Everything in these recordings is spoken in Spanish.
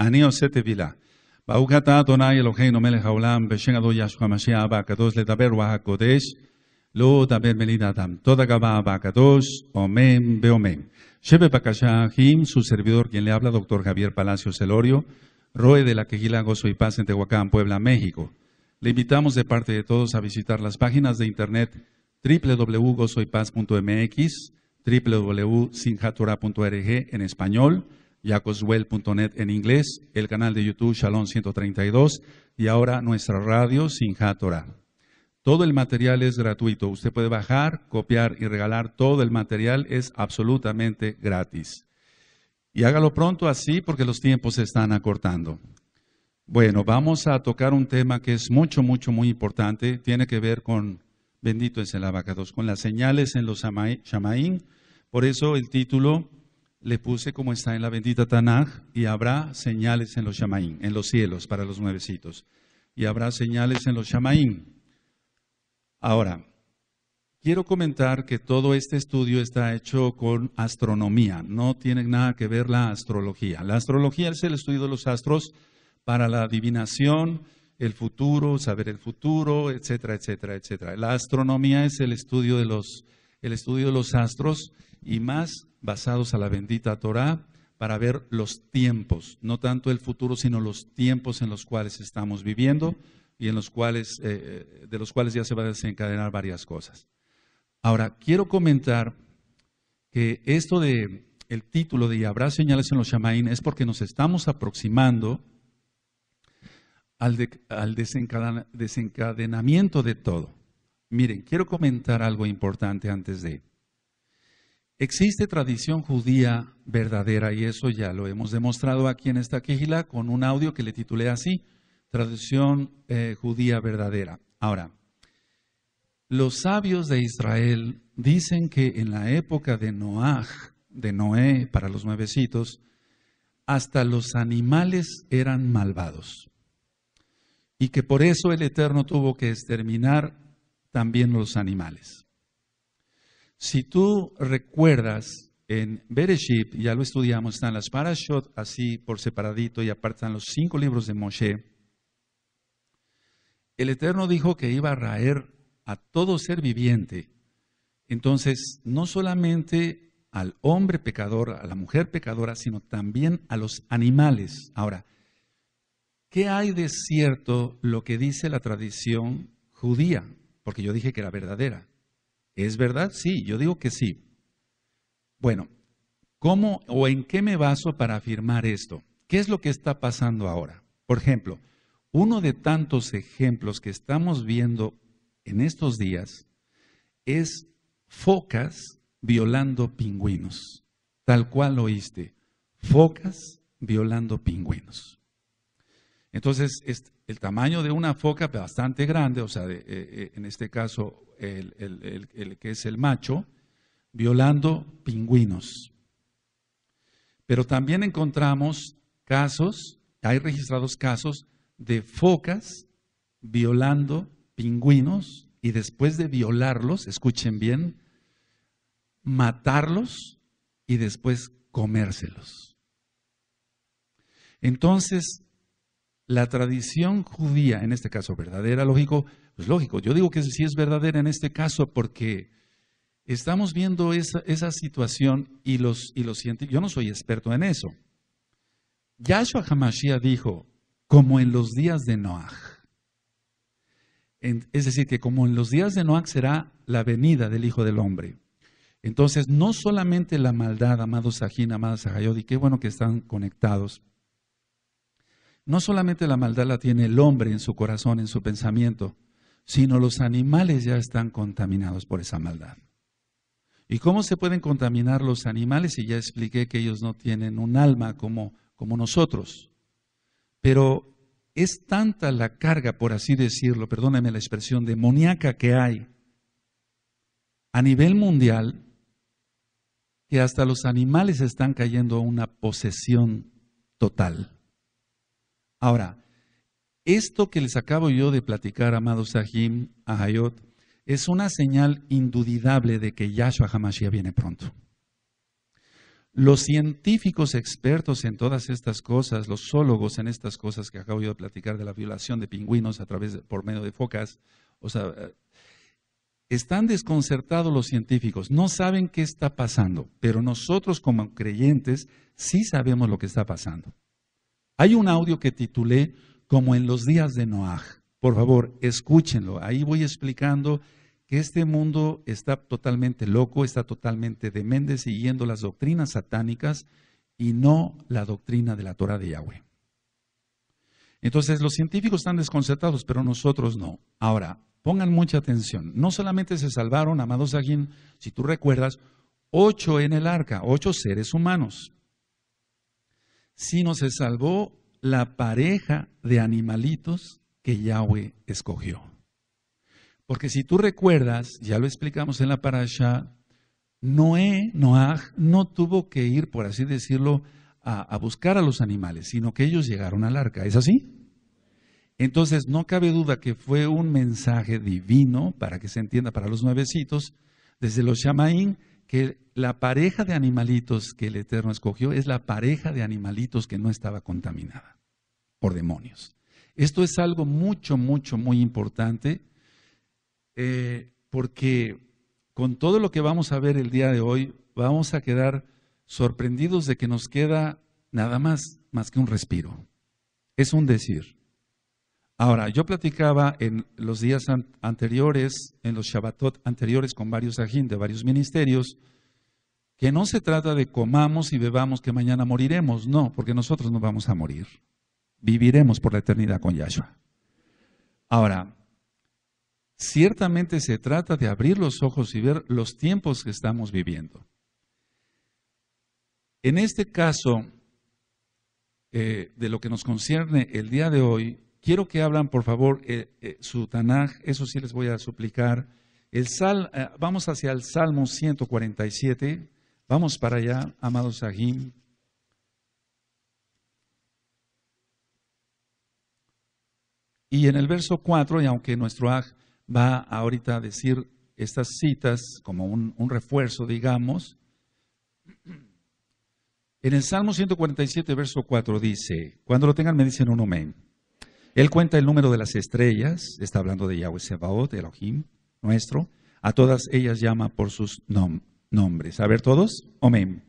Aníosete vila, baújata, donay, no ojé, nomel, jaulán, beséngado, yashua, le da letaber, kodesh, lo, taber, melin, adam, todagabá, dos omen, beomen. Shebe Jim su servidor, quien le habla, doctor Javier Palacio Celorio, Roe de la Quejila Gozo y Paz, en Tehuacán, Puebla, México. Le invitamos de parte de todos a visitar las páginas de internet www.gozoipaz.mx, www.sinjatura.org en español, Yacoswell.net en inglés, el canal de YouTube Shalom 132 y ahora nuestra radio Sinjá Torah. Todo el material es gratuito. Usted puede bajar, copiar y regalar todo el material. Es absolutamente gratis. Y hágalo pronto así porque los tiempos se están acortando. Bueno, vamos a tocar un tema que es mucho, mucho, muy importante. Tiene que ver con, bendito es el abacados, con las señales en los Shamaín. Por eso el título le puse como está en la bendita Tanaj, y habrá señales en los Shamaín, en los cielos para los nuevecitos. Y habrá señales en los Shamaín. Ahora, quiero comentar que todo este estudio está hecho con astronomía, no tiene nada que ver la astrología. La astrología es el estudio de los astros para la adivinación, el futuro, saber el futuro, etcétera, etcétera, etcétera. La astronomía es el estudio de los, el estudio de los astros y más basados a la bendita Torá para ver los tiempos, no tanto el futuro, sino los tiempos en los cuales estamos viviendo y en los cuales, eh, eh, de los cuales ya se van a desencadenar varias cosas. Ahora, quiero comentar que esto de título de Habrá señales en los Shamaín es porque nos estamos aproximando al, desencadenamiento de todo. Miren, quiero comentar algo importante antes de... Existe tradición judía verdadera y eso ya lo hemos demostrado aquí en esta quijila con un audio que le titulé así, tradición eh, judía verdadera. Ahora, los sabios de Israel dicen que en la época de Noaj, de Noé para los nuevecitos, hasta los animales eran malvados y que por eso el Eterno tuvo que exterminar también los animales. Si tú recuerdas en Bereshit, ya lo estudiamos, están las parashot así por separadito y aparte están los cinco libros de Moshe. El Eterno dijo que iba a raer a todo ser viviente. Entonces, no solamente al hombre pecador, a la mujer pecadora, sino también a los animales. Ahora, ¿qué hay de cierto lo que dice la tradición judía? Porque yo dije que era verdadera. ¿Es verdad? Sí, yo digo que sí. Bueno, ¿cómo o en qué me baso para afirmar esto? ¿Qué es lo que está pasando ahora? Por ejemplo, uno de tantos ejemplos que estamos viendo en estos días es focas violando pingüinos, tal cual oíste, focas violando pingüinos. Entonces, el tamaño de una foca bastante grande, o sea, eh, eh, en este caso, el, que es el macho, violando pingüinos. Pero también encontramos casos, hay registrados casos de focas violando pingüinos y después de violarlos, escuchen bien, matarlos y después comérselos. Entonces, la tradición judía, en este caso verdadera, lógico, es pues lógico, yo digo que sí es verdadera en este caso porque estamos viendo esa, situación y los, y los científicos, yo no soy experto en eso. Yahshua Hamashiach dijo, como en los días de Noaj. Es decir, que como en los días de Noah será la venida del Hijo del Hombre. Entonces, no solamente la maldad, amados Sajín, amados Sahayod, qué bueno que están conectados, no solamente la maldad la tiene el hombre en su corazón, en su pensamiento, sino los animales ya están contaminados por esa maldad. ¿Y cómo se pueden contaminar los animales? Y ya expliqué que ellos no tienen un alma como, nosotros. Pero es tanta la carga, por así decirlo, perdóneme la expresión, demoníaca que hay a nivel mundial, que hasta los animales están cayendo a una posesión total. Ahora, esto que les acabo yo de platicar, amados Sahim, a es una señal indudable de que Yahshua Hamashiach viene pronto. Los científicos expertos en todas estas cosas, los zoólogos en estas cosas que acabo yo de platicar de la violación de pingüinos a través por medio de focas, o sea, eh, están desconcertados los científicos, no saben qué está pasando, pero nosotros como creyentes sí sabemos lo que está pasando. Hay un audio que titulé Como en los días de Noah. Por favor, escúchenlo. Ahí voy explicando que este mundo está totalmente loco, está totalmente demente, siguiendo las doctrinas satánicas y no la doctrina de la Torah de Yahweh. Entonces, los científicos están desconcertados, pero nosotros no. Ahora, pongan mucha atención. No solamente se salvaron, amados alguien, si tú recuerdas, ocho en el arca, ocho seres humanos sino se salvó la pareja de animalitos que Yahweh escogió. Porque si tú recuerdas, ya lo explicamos en la parasha, Noé, Noah, no tuvo que ir, por así decirlo, a, a, buscar a los animales, sino que ellos llegaron al arca. ¿Es así? Entonces, no cabe duda que fue un mensaje divino, para que se entienda para los nuevecitos, desde los Shamaín, que la pareja de animalitos que el Eterno escogió es la pareja de animalitos que no estaba contaminada por demonios. Esto es algo mucho, mucho, muy importante, eh, porque con todo lo que vamos a ver el día de hoy, vamos a quedar sorprendidos de que nos queda nada más más que un respiro. Es un decir. Ahora, yo platicaba en los días anteriores, en los Shabbatot anteriores con varios ajín de varios ministerios, que no se trata de comamos y bebamos que mañana moriremos, no, porque nosotros no vamos a morir. Viviremos por la eternidad con Yahshua. Ahora, ciertamente se trata de abrir los ojos y ver los tiempos que estamos viviendo. En este caso, eh, de lo que nos concierne el día de hoy, Quiero que hablan, por favor, eh, eh, su Tanaj, eso sí les voy a suplicar. Eh, vamos hacia el Salmo 147, vamos para allá, amados Sahim. Y en el verso 4, y aunque nuestro Aj va ahorita a decir estas citas como un, refuerzo, digamos, en el Salmo 147, verso 4 dice, cuando lo tengan me dicen un amén. Él cuenta el número de las estrellas, está hablando de Yahweh Sebaot, Elohim, nuestro. A todas ellas llama por sus nombres. A ver todos, amén.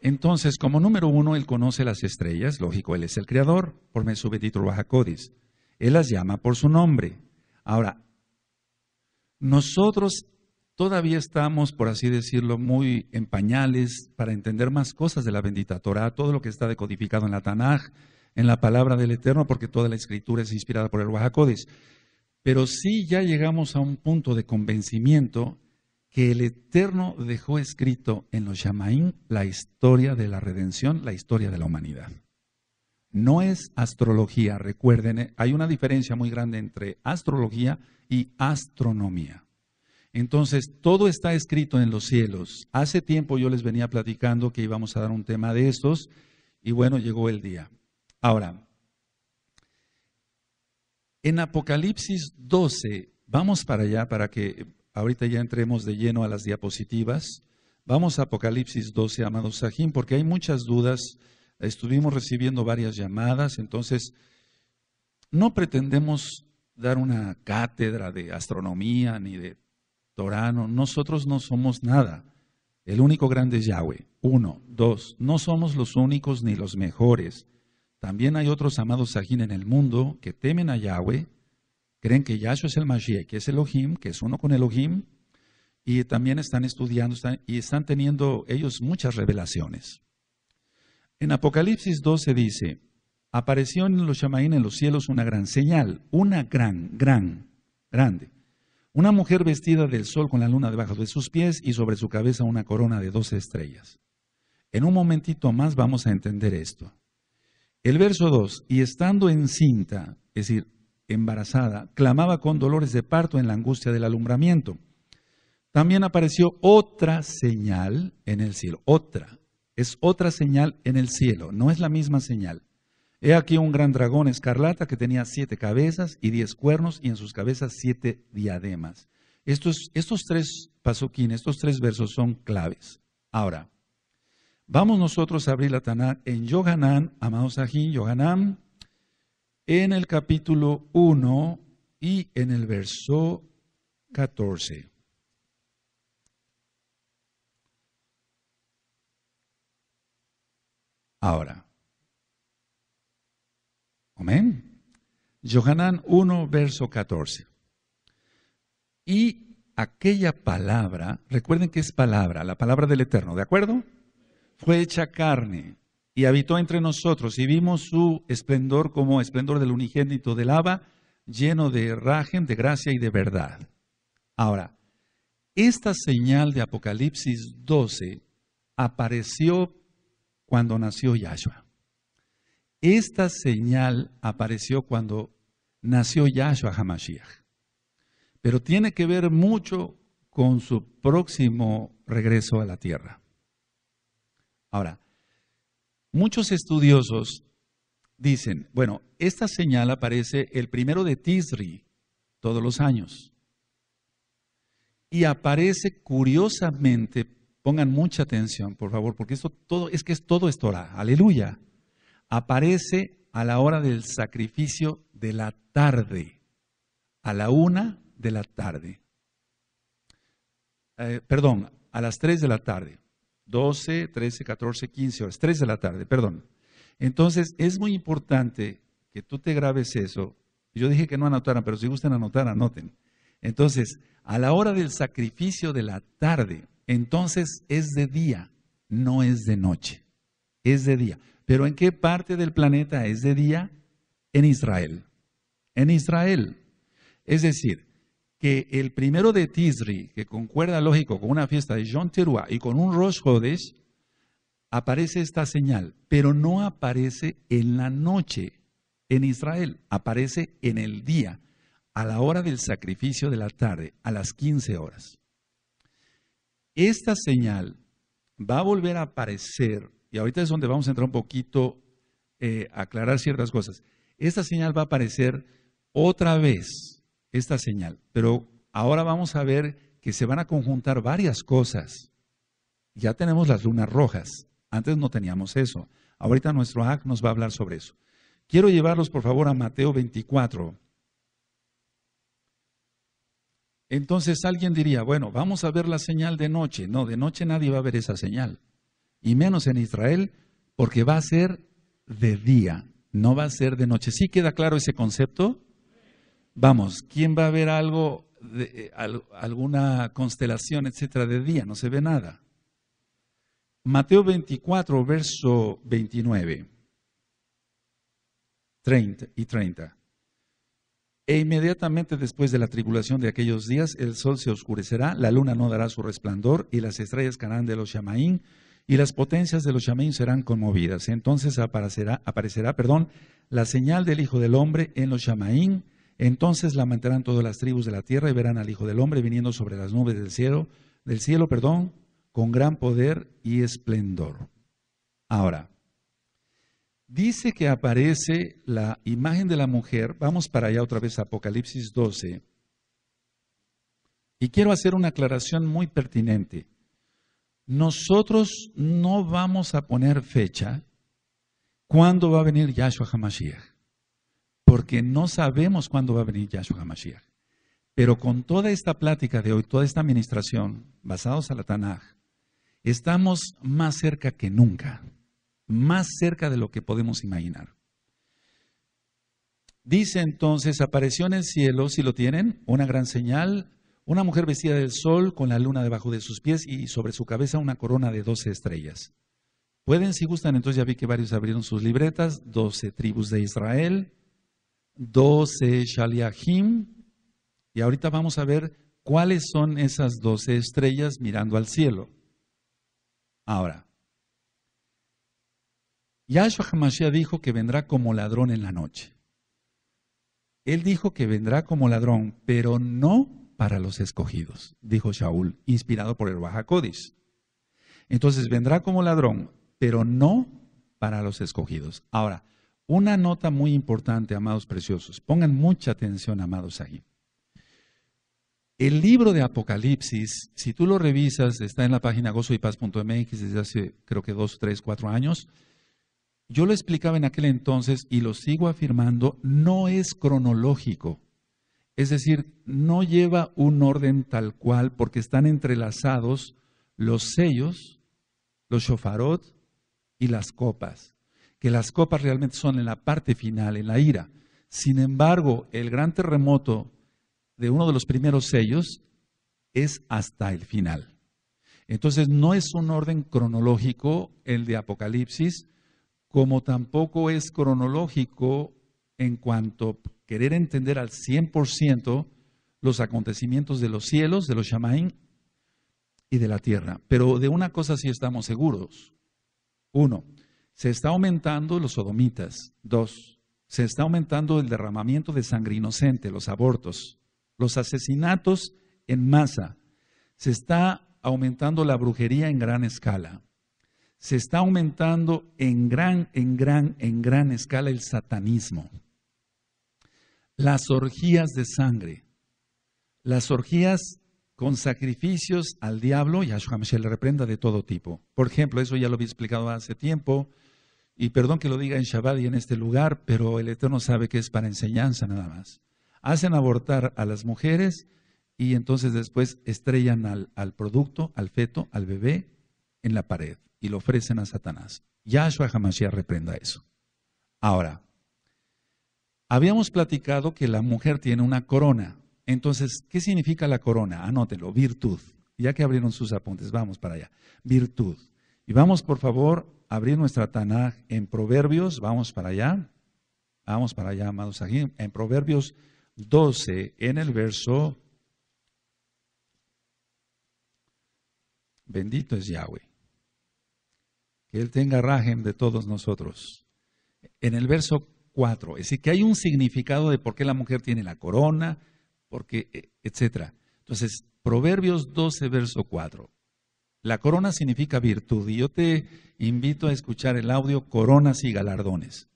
Entonces, como número uno, él conoce las estrellas, lógico, él es el creador, por baja codis. Él las llama por su nombre. Ahora, nosotros Todavía estamos, por así decirlo, muy en pañales para entender más cosas de la bendita Torah, todo lo que está decodificado en la Tanaj, en la palabra del Eterno, porque toda la escritura es inspirada por el Oaxacodes. Pero sí ya llegamos a un punto de convencimiento que el Eterno dejó escrito en los Yamaín la historia de la redención, la historia de la humanidad. No es astrología, recuerden, eh, hay una diferencia muy grande entre astrología y astronomía. Entonces, todo está escrito en los cielos. Hace tiempo yo les venía platicando que íbamos a dar un tema de estos y bueno, llegó el día. Ahora, en Apocalipsis 12, vamos para allá para que ahorita ya entremos de lleno a las diapositivas. Vamos a Apocalipsis 12, amados Sajín, porque hay muchas dudas. Estuvimos recibiendo varias llamadas, entonces no pretendemos dar una cátedra de astronomía ni de Torano, nosotros no somos nada. El único grande es Yahweh. Uno, dos, no somos los únicos ni los mejores. También hay otros amados Sajín en el mundo que temen a Yahweh, creen que Yahshua es el Mashiach, que es Elohim, que es uno con Elohim, y también están estudiando y están teniendo ellos muchas revelaciones. En Apocalipsis 12 dice, apareció en los Shamaín en los cielos una gran señal, una gran, gran, grande una mujer vestida del sol con la luna debajo de sus pies y sobre su cabeza una corona de doce estrellas. En un momentito más vamos a entender esto. El verso 2, y estando encinta, es decir, embarazada, clamaba con dolores de parto en la angustia del alumbramiento. También apareció otra señal en el cielo, otra. Es otra señal en el cielo, no es la misma señal. He aquí un gran dragón escarlata que tenía siete cabezas y diez cuernos y en sus cabezas siete diademas. Estos, tres pasuquines, estos tres versos son claves. Ahora, vamos nosotros a abrir la Tanakh en Yohanan, amados Ajín, Yohanan, en el capítulo 1 y en el verso 14. Ahora, Amén. Johanán 1, verso 14. Y aquella palabra, recuerden que es palabra, la palabra del Eterno, ¿de acuerdo? Fue hecha carne y habitó entre nosotros y vimos su esplendor como esplendor del unigénito del Abba, lleno de rajem, de gracia y de verdad. Ahora, esta señal de Apocalipsis 12 apareció cuando nació Yahshua. Esta señal apareció cuando nació Yahshua HaMashiach, pero tiene que ver mucho con su próximo regreso a la tierra. Ahora, muchos estudiosos dicen, bueno, esta señal aparece el primero de Tisri todos los años. Y aparece curiosamente, pongan mucha atención, por favor, porque esto todo es que es todo esto. aleluya aparece a la hora del sacrificio de la tarde, a la una de la tarde. Eh, perdón, a las tres de la tarde, 12, 13, 14, 15 horas, tres de la tarde, perdón. Entonces es muy importante que tú te grabes eso. Yo dije que no anotaran, pero si gustan anotar, anoten. Entonces, a la hora del sacrificio de la tarde, entonces es de día, no es de noche, es de día. Pero ¿en qué parte del planeta es de día? En Israel. En Israel. Es decir, que el primero de Tisri, que concuerda lógico con una fiesta de John Teruah y con un Rosh Hodesh, aparece esta señal, pero no aparece en la noche en Israel, aparece en el día, a la hora del sacrificio de la tarde, a las 15 horas. Esta señal va a volver a aparecer y ahorita es donde vamos a entrar un poquito eh, a aclarar ciertas cosas. Esta señal va a aparecer otra vez, esta señal, pero ahora vamos a ver que se van a conjuntar varias cosas. Ya tenemos las lunas rojas, antes no teníamos eso. Ahorita nuestro AC nos va a hablar sobre eso. Quiero llevarlos, por favor, a Mateo 24. Entonces alguien diría, bueno, vamos a ver la señal de noche. No, de noche nadie va a ver esa señal y menos en Israel, porque va a ser de día, no va a ser de noche. ¿Sí queda claro ese concepto? Vamos, ¿quién va a ver algo, de, eh, alguna constelación, etcétera, de día? No se ve nada. Mateo 24, verso 29 30 y 30. E inmediatamente después de la tribulación de aquellos días, el sol se oscurecerá, la luna no dará su resplandor, y las estrellas caerán de los Shamaín, y las potencias de los Shamaín serán conmovidas. Entonces aparecerá, perdón, la señal del Hijo del Hombre en los chamaín. Entonces lamentarán todas las tribus de la tierra y verán al Hijo del Hombre viniendo sobre las nubes del cielo, del cielo, perdón, con gran poder y esplendor. Ahora, dice que aparece la imagen de la mujer. Vamos para allá otra vez, Apocalipsis 12. Y quiero hacer una aclaración muy pertinente nosotros no vamos a poner fecha cuándo va a venir Yahshua HaMashiach, porque no sabemos cuándo va a venir Yahshua HaMashiach. Pero con toda esta plática de hoy, toda esta administración, basados en la Tanaj, estamos más cerca que nunca, más cerca de lo que podemos imaginar. Dice entonces, apareció en el cielo, si lo tienen, una gran señal, una mujer vestida del sol con la luna debajo de sus pies y sobre su cabeza una corona de doce estrellas. Pueden, si gustan, entonces ya vi que varios abrieron sus libretas, doce tribus de Israel, doce Shaliahim, y ahorita vamos a ver cuáles son esas doce estrellas mirando al cielo. Ahora, Yahshua Hamashiach dijo que vendrá como ladrón en la noche. Él dijo que vendrá como ladrón, pero no para los escogidos, dijo Shaul, inspirado por el Baja Entonces vendrá como ladrón, pero no para los escogidos. Ahora, una nota muy importante, amados preciosos. Pongan mucha atención, amados, ahí. El libro de Apocalipsis, si tú lo revisas, está en la página gozoypaz.mx desde hace creo que dos, tres, cuatro años. Yo lo explicaba en aquel entonces y lo sigo afirmando, no es cronológico. Es decir, no lleva un orden tal cual porque están entrelazados los sellos, los shofarot y las copas, que las copas realmente son en la parte final, en la ira. Sin embargo, el gran terremoto de uno de los primeros sellos es hasta el final. Entonces no es un orden cronológico el de Apocalipsis, como tampoco es cronológico en cuanto querer entender al 100% los acontecimientos de los cielos, de los Shamaim y de la tierra. Pero de una cosa sí estamos seguros. Uno, se está aumentando los sodomitas. Dos, se está aumentando el derramamiento de sangre inocente, los abortos, los asesinatos en masa. Se está aumentando la brujería en gran escala. Se está aumentando en gran, en gran, en gran escala el satanismo las orgías de sangre, las orgías con sacrificios al diablo, Yahshua HaMashiach le reprenda de todo tipo. Por ejemplo, eso ya lo había explicado hace tiempo, y perdón que lo diga en Shabbat y en este lugar, pero el Eterno sabe que es para enseñanza nada más. Hacen abortar a las mujeres y entonces después estrellan al, producto, al feto, al bebé en la pared y lo ofrecen a Satanás. Yahshua Hamashiach reprenda eso. Ahora, Habíamos platicado que la mujer tiene una corona. Entonces, ¿qué significa la corona? Anótelo. virtud. Ya que abrieron sus apuntes, vamos para allá. Virtud. Y vamos, por favor, a abrir nuestra Tanaj en Proverbios, vamos para allá. Vamos para allá, amados aquí, en Proverbios 12, en el verso. Bendito es Yahweh. Que Él tenga rajem de todos nosotros. En el verso cuatro. Es decir, que hay un significado de por qué la mujer tiene la corona, porque, etcétera. Entonces, Proverbios 12, verso 4. La corona significa virtud y yo te invito a escuchar el audio Coronas y Galardones.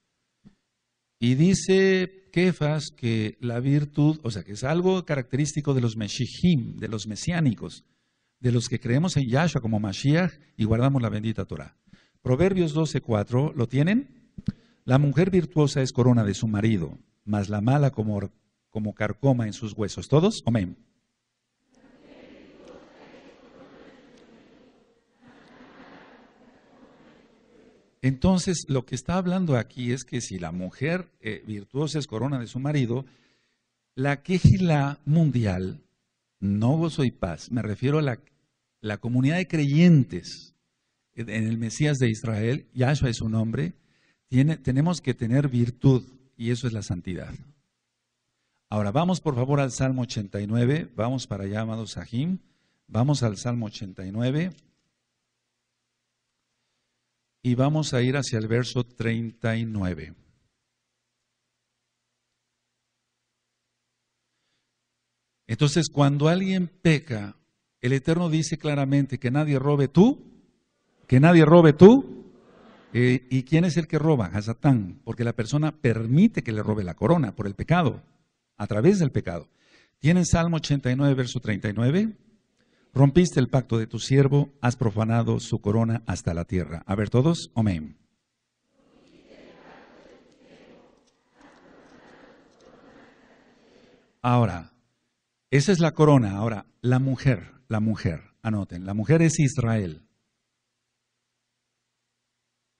Y dice Kefas que la virtud, o sea, que es algo característico de los Meshijim, de los mesiánicos, de los que creemos en Yahshua como Mashiach y guardamos la bendita Torah. Proverbios 4, ¿lo tienen? La mujer virtuosa es corona de su marido, mas la mala como, carcoma en sus huesos. ¿Todos? Amén. Entonces, lo que está hablando aquí es que si la mujer eh, virtuosa es corona de su marido, la quejila mundial, no gozo y paz, me refiero a la, la comunidad de creyentes en el Mesías de Israel, Yahshua es su nombre, tenemos que tener virtud y eso es la santidad. Ahora vamos por favor al Salmo 89, vamos para allá, amados Sahim. vamos al Salmo 89 y vamos a ir hacia el verso 39. Entonces, cuando alguien peca, el Eterno dice claramente que nadie robe tú, que nadie robe tú, eh, ¿Y quién es el que roba? A Satán, porque la persona permite que le robe la corona por el pecado, a través del pecado. ¿Tienen Salmo 89, verso 39? Rompiste el pacto de tu siervo, has profanado su corona hasta la tierra. A ver todos, amén. Ahora, esa es la corona. Ahora, la mujer, la mujer, anoten, la mujer es Israel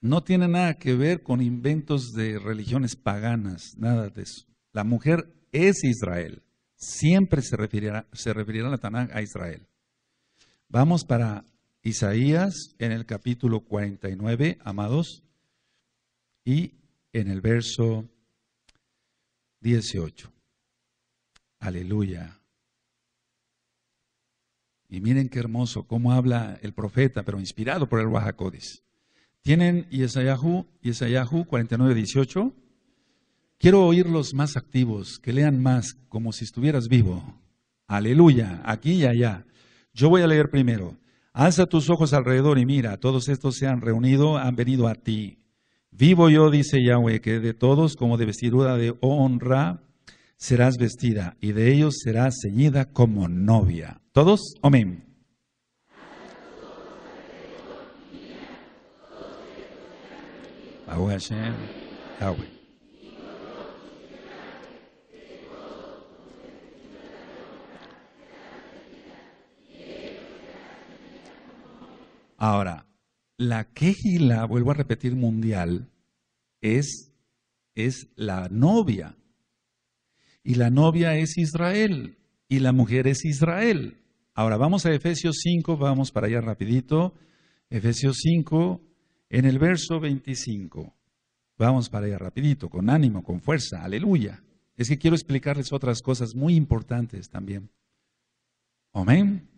no tiene nada que ver con inventos de religiones paganas, nada de eso. La mujer es Israel. Siempre se referirá, se la Tanakh a Israel. Vamos para Isaías en el capítulo 49, amados, y en el verso 18. Aleluya. Y miren qué hermoso cómo habla el profeta, pero inspirado por el Wahakodis. ¿Tienen Yesayahu, Yesayahu 49, 18? Quiero los más activos, que lean más, como si estuvieras vivo. Aleluya, aquí y allá. Yo voy a leer primero. Alza tus ojos alrededor y mira, todos estos se han reunido, han venido a ti. Vivo yo, dice Yahweh, que de todos, como de vestidura de honra, serás vestida, y de ellos serás ceñida como novia. ¿Todos? Amén. Ah, ah, Ahora, la quejila, vuelvo a repetir, mundial, es, es la novia. Y la novia es Israel. Y la mujer es Israel. Ahora, vamos a Efesios 5, vamos para allá rapidito. Efesios 5, en el verso 25. Vamos para allá rapidito, con ánimo, con fuerza, aleluya. Es que quiero explicarles otras cosas muy importantes también. Amén.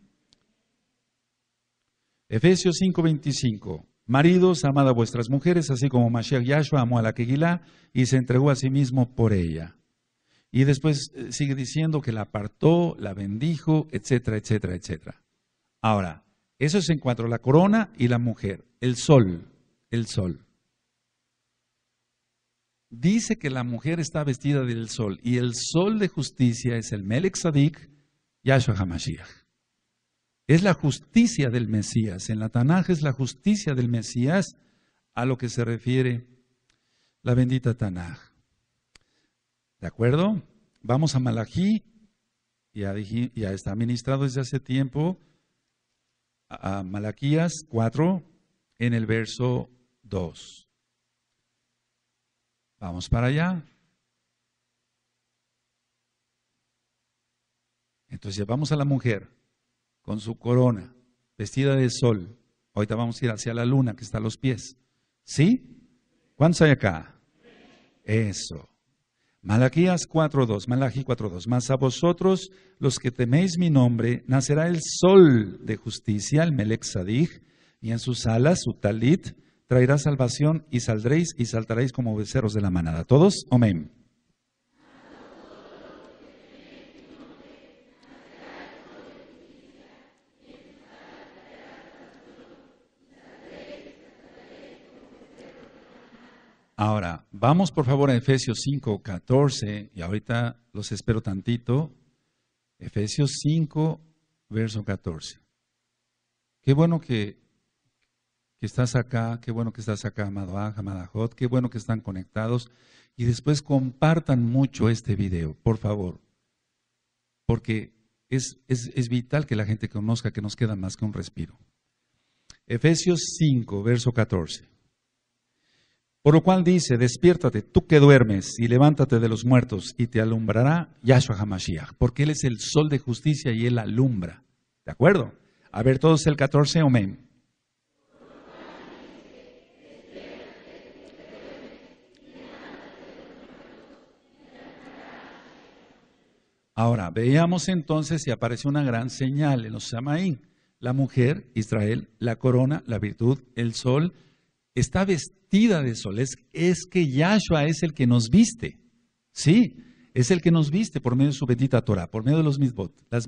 Efesios 5:25. Maridos, amad a vuestras mujeres, así como Mashiach Yahshua amó a la Kegilá y se entregó a sí mismo por ella. Y después eh, sigue diciendo que la apartó, la bendijo, etcétera, etcétera, etcétera. Ahora, eso es en cuanto la corona y la mujer, el sol el sol. Dice que la mujer está vestida del sol y el sol de justicia es el Melech Sadik, Yahshua HaMashiach. Es la justicia del Mesías. En la Tanaj es la justicia del Mesías a lo que se refiere la bendita Tanaj. ¿De acuerdo? Vamos a Malají. Ya, ya está ministrado desde hace tiempo a Malaquías 4 en el verso 2. Vamos para allá. Entonces llevamos a la mujer con su corona, vestida de sol. Ahorita vamos a ir hacia la luna que está a los pies. ¿Sí? ¿Cuántos hay acá? Eso. Malaquías 4.2, Malaquí 4.2. Más a vosotros, los que teméis mi nombre, nacerá el sol de justicia, el Melech y en sus alas, su talit, traerá salvación y saldréis y saltaréis como becerros de la manada. Todos, amén. Ahora, vamos por favor a Efesios 5, 14, y ahorita los espero tantito. Efesios 5, verso 14. Qué bueno que que estás acá, qué bueno que estás acá, amada Amadajot, qué bueno que están conectados. Y después compartan mucho este video, por favor, porque es, es vital que la gente conozca que nos queda más que un respiro. Efesios 5, verso 14. Por lo cual dice, despiértate tú que duermes y levántate de los muertos y te alumbrará Yahshua Hamashiach, porque Él es el sol de justicia y Él alumbra. ¿De acuerdo? A ver todos el 14, amén. Ahora, veíamos entonces si aparece una gran señal en los Samaín. La mujer, Israel, la corona, la virtud, el sol, está vestida de sol. Es, que Yahshua es el que nos viste. Sí, es el que nos viste por medio de su bendita Torah, por medio de los mitbot. las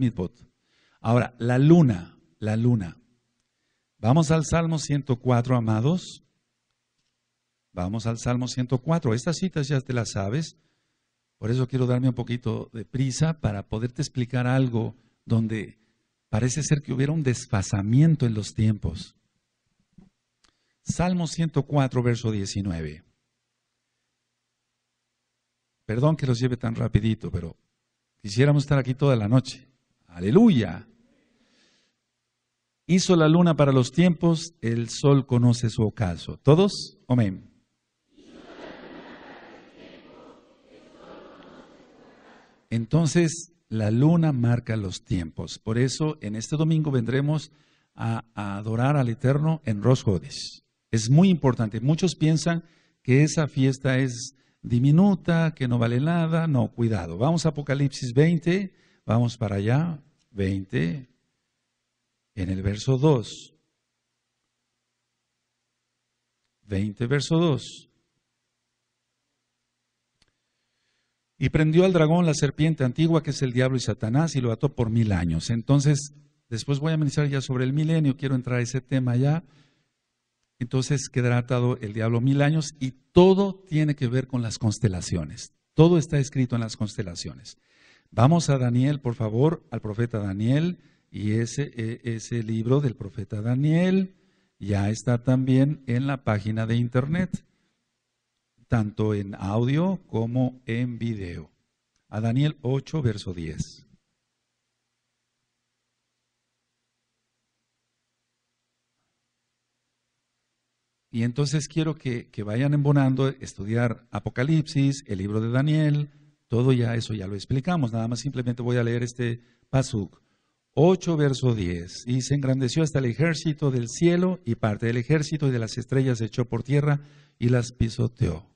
Ahora, la luna, la luna. Vamos al Salmo 104, amados. Vamos al Salmo 104. Estas citas ya te las sabes. Por eso quiero darme un poquito de prisa para poderte explicar algo donde parece ser que hubiera un desfasamiento en los tiempos. Salmo 104, verso 19. Perdón que los lleve tan rapidito, pero quisiéramos estar aquí toda la noche. Aleluya. Hizo la luna para los tiempos, el sol conoce su ocaso. ¿Todos? Amén. Entonces, la luna marca los tiempos. Por eso, en este domingo vendremos a, adorar al Eterno en Rosjodis. Es muy importante. Muchos piensan que esa fiesta es diminuta, que no vale nada. No, cuidado. Vamos a Apocalipsis 20, vamos para allá. 20, en el verso 2. 20, verso 2. Y prendió al dragón la serpiente antigua, que es el diablo y Satanás, y lo ató por mil años. Entonces, después voy a mencionar ya sobre el milenio, quiero entrar a ese tema ya. Entonces quedará atado el diablo mil años y todo tiene que ver con las constelaciones. Todo está escrito en las constelaciones. Vamos a Daniel, por favor, al profeta Daniel, y ese, e, ese libro del profeta Daniel ya está también en la página de internet tanto en audio como en video. A Daniel 8, verso 10. Y entonces quiero que, vayan embonando, estudiar Apocalipsis, el libro de Daniel, todo ya eso ya lo explicamos, nada más simplemente voy a leer este pasuk. 8 verso 10. Y se engrandeció hasta el ejército del cielo y parte del ejército y de las estrellas se echó por tierra y las pisoteó.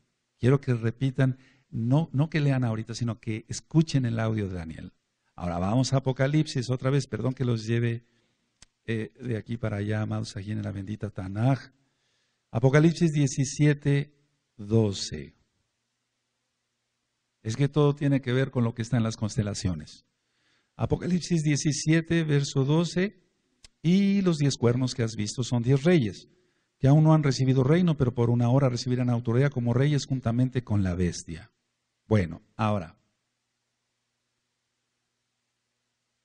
Quiero que repitan, no, no que lean ahorita, sino que escuchen el audio de Daniel. Ahora vamos a Apocalipsis otra vez, perdón que los lleve eh, de aquí para allá, amados, aquí en la bendita Tanaj. Apocalipsis 17, 12. Es que todo tiene que ver con lo que está en las constelaciones. Apocalipsis 17, verso 12, y los diez cuernos que has visto son diez reyes. Ya aún no han recibido reino, pero por una hora recibirán autoridad como reyes juntamente con la bestia. Bueno, ahora,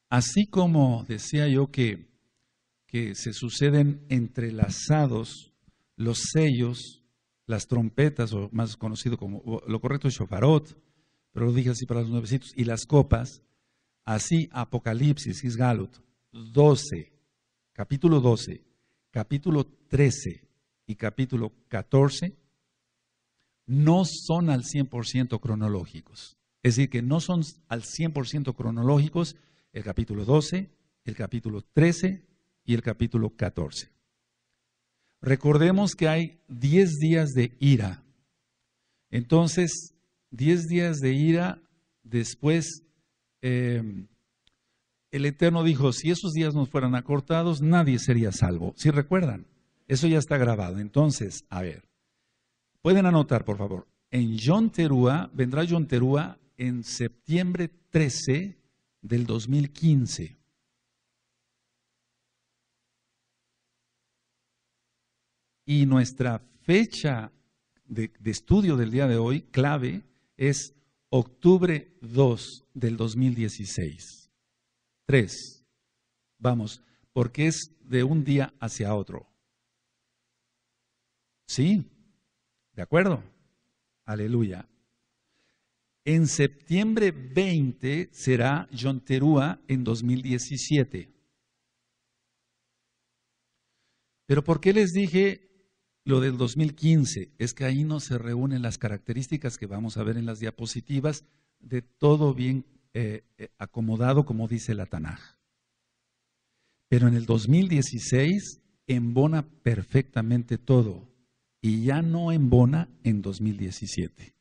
así como decía yo que, que se suceden entrelazados los sellos, las trompetas, o más conocido como, lo correcto es shofarot, pero lo dije así para los nuevecitos, y las copas, así Apocalipsis, Isgalut, 12, capítulo 12, capítulo 13, y capítulo 14 no son al 100% cronológicos. Es decir, que no son al 100% cronológicos el capítulo 12, el capítulo 13 y el capítulo 14. Recordemos que hay 10 días de ira. Entonces, 10 días de ira, después eh, el Eterno dijo, si esos días no fueran acortados, nadie sería salvo. Si ¿Sí recuerdan, eso ya está grabado. Entonces, a ver, pueden anotar, por favor. En John Terúa, vendrá John Terúa en septiembre 13 del 2015. Y nuestra fecha de, de, estudio del día de hoy, clave, es octubre 2 del 2016. 3. Vamos, porque es de un día hacia otro. Sí, ¿de acuerdo? Aleluya. En septiembre 20 será Yonterúa en 2017. Pero ¿por qué les dije lo del 2015? Es que ahí no se reúnen las características que vamos a ver en las diapositivas de todo bien eh, eh, acomodado, como dice la Tanaj. Pero en el 2016 embona perfectamente todo y ya no en Bona en 2017.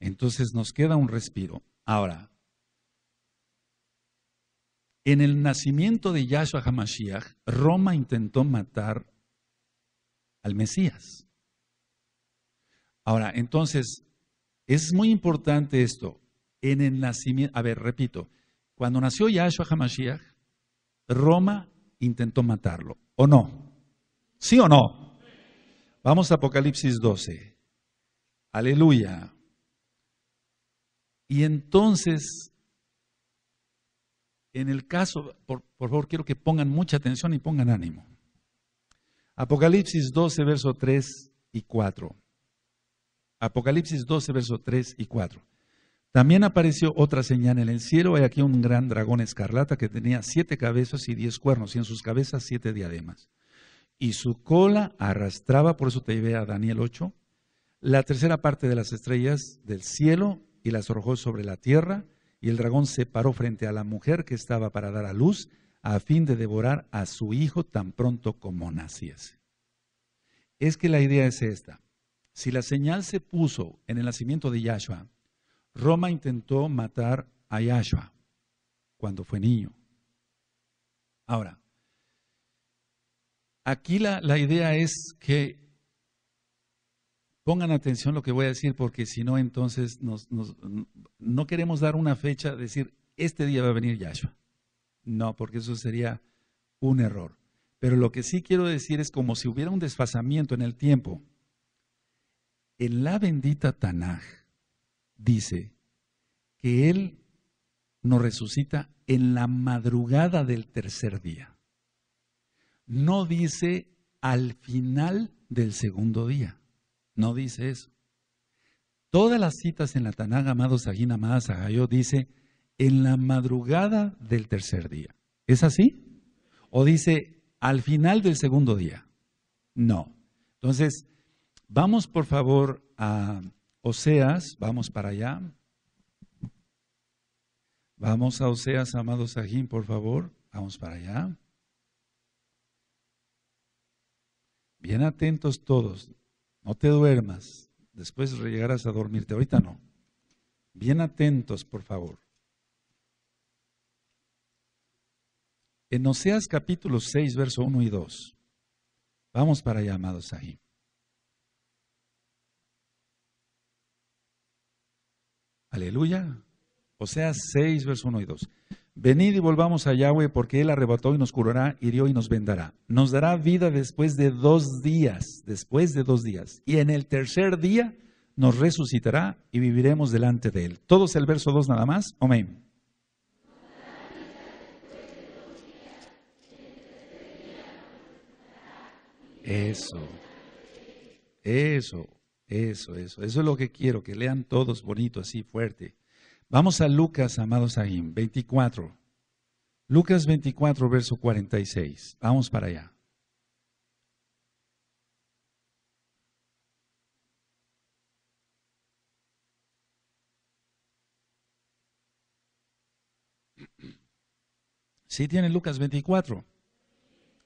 Entonces nos queda un respiro. Ahora, en el nacimiento de Yahshua HaMashiach, Roma intentó matar al Mesías. Ahora, entonces, es muy importante esto. En el nacimiento, a ver, repito, cuando nació Yahshua HaMashiach, Roma intentó matarlo, ¿o no? ¿Sí o no? Vamos a Apocalipsis 12. Aleluya. Y entonces, en el caso, por, favor, quiero que pongan mucha atención y pongan ánimo. Apocalipsis 12, verso 3 y 4. Apocalipsis 12, verso 3 y 4. También apareció otra señal en el cielo. Hay aquí un gran dragón escarlata que tenía siete cabezas y diez cuernos, y en sus cabezas siete diademas y su cola arrastraba, por eso te llevé a Daniel 8, la tercera parte de las estrellas del cielo y las arrojó sobre la tierra, y el dragón se paró frente a la mujer que estaba para dar a luz, a fin de devorar a su hijo tan pronto como naciese. Es que la idea es esta. Si la señal se puso en el nacimiento de Yahshua, Roma intentó matar a Yahshua cuando fue niño. Ahora, Aquí la, idea es que pongan atención lo que voy a decir, porque si no, entonces no queremos dar una fecha, decir, este día va a venir Yahshua. No, porque eso sería un error. Pero lo que sí quiero decir es como si hubiera un desfasamiento en el tiempo. En la bendita Tanaj dice que Él nos resucita en la madrugada del tercer día no dice al final del segundo día. No dice eso. Todas las citas en la Tanaga, Amado Agina, amadas Agayo, dice en la madrugada del tercer día. ¿Es así? ¿O dice al final del segundo día? No. Entonces, vamos por favor a Oseas, vamos para allá. Vamos a Oseas, amados agin, por favor, vamos para allá. Bien atentos todos, no te duermas, después llegarás a dormirte, ahorita no. Bien atentos, por favor. En Oseas capítulo 6, verso 1 y 2. Vamos para allá, amados ahí. Aleluya. Oseas 6, verso 1 y 2. Venid y volvamos a Yahweh, porque Él arrebató y nos curará, hirió y nos vendará. Nos dará vida después de dos días, después de dos días. Y en el tercer día nos resucitará y viviremos delante de Él. Todos el verso 2 nada más. Amén. Eso, eso, eso, eso. Eso es lo que quiero, que lean todos bonito, así fuerte. Vamos a Lucas, amados ahí, 24. Lucas 24, verso 46. Vamos para allá. Sí tiene Lucas 24,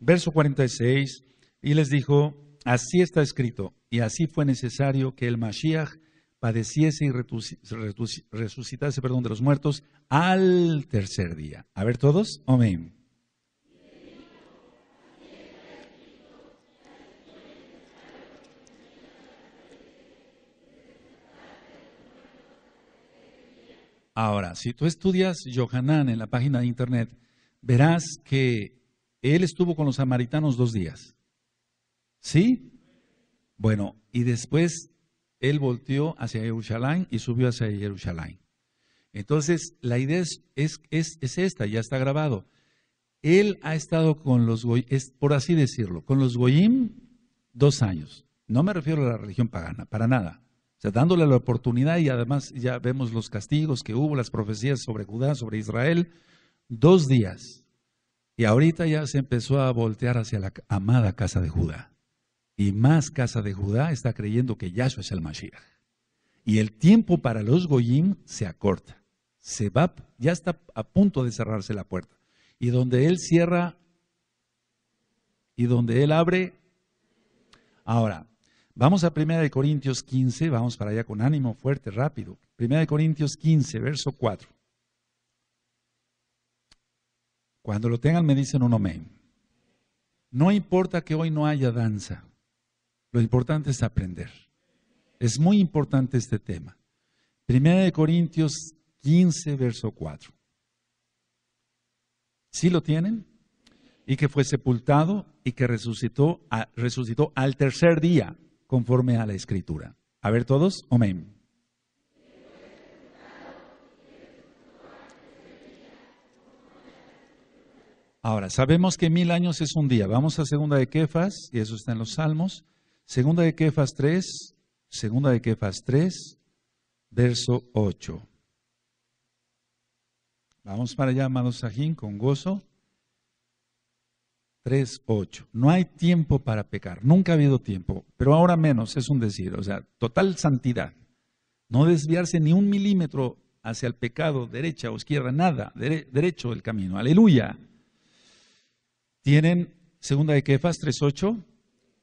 verso 46, y les dijo, así está escrito, y así fue necesario que el Mashiach padeciese y resucitase perdón, de los muertos al tercer día. A ver todos, amén. Ahora, si tú estudias Yohanan en la página de internet, verás que él estuvo con los samaritanos dos días. ¿Sí? Bueno, y después él volteó hacia Jerusalén y subió hacia Jerusalén. Entonces, la idea es, es, esta, ya está grabado. Él ha estado con los goyim, por así decirlo, con los goyim dos años. No me refiero a la religión pagana, para nada. O sea, dándole la oportunidad y además ya vemos los castigos que hubo, las profecías sobre Judá, sobre Israel, dos días. Y ahorita ya se empezó a voltear hacia la amada casa de Judá y más casa de Judá está creyendo que Yahshua es el Mashiach. Y el tiempo para los Goyim se acorta. Se va, ya está a punto de cerrarse la puerta. Y donde él cierra y donde él abre. Ahora, vamos a 1 Corintios 15, vamos para allá con ánimo fuerte, rápido. 1 Corintios 15, verso 4. Cuando lo tengan me dicen un amén. No importa que hoy no haya danza. Lo importante es aprender. Es muy importante este tema. Primera de Corintios 15, verso 4. ¿Sí lo tienen? Y que fue sepultado y que resucitó, resucitó al tercer día, conforme a la escritura. A ver todos, amén. Ahora, sabemos que mil años es un día. Vamos a segunda de Kefas, y eso está en los Salmos. Segunda de Kefas 3, segunda de Kefas 3, verso 8. Vamos para allá, amados Sajín, con gozo. 8. No hay tiempo para pecar, nunca ha habido tiempo, pero ahora menos, es un decir, o sea, total santidad. No desviarse ni un milímetro hacia el pecado, derecha o izquierda, nada, derecho el camino, aleluya. Tienen, segunda de Kefas 3.8,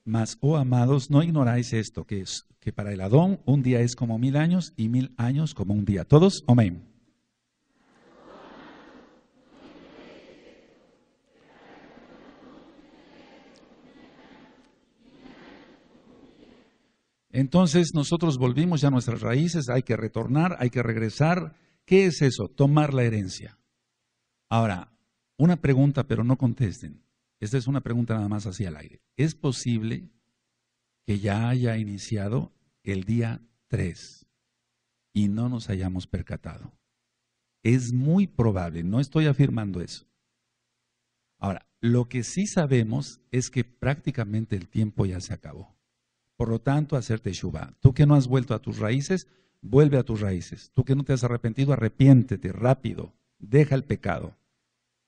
mas, oh amados, no ignoráis esto, que, es, que para el Adón un día es como mil años y mil años como un día. Todos, amén. Entonces nosotros volvimos ya a nuestras raíces, hay que retornar, hay que regresar. ¿Qué es eso? Tomar la herencia. Ahora, una pregunta, pero no contesten. Esta es una pregunta nada más hacia el aire. ¿Es posible que ya haya iniciado el día 3 y no nos hayamos percatado? Es muy probable, no estoy afirmando eso. Ahora, lo que sí sabemos es que prácticamente el tiempo ya se acabó. Por lo tanto, hacerte teshuva. Tú que no has vuelto a tus raíces, vuelve a tus raíces. Tú que no te has arrepentido, arrepiéntete rápido. Deja el pecado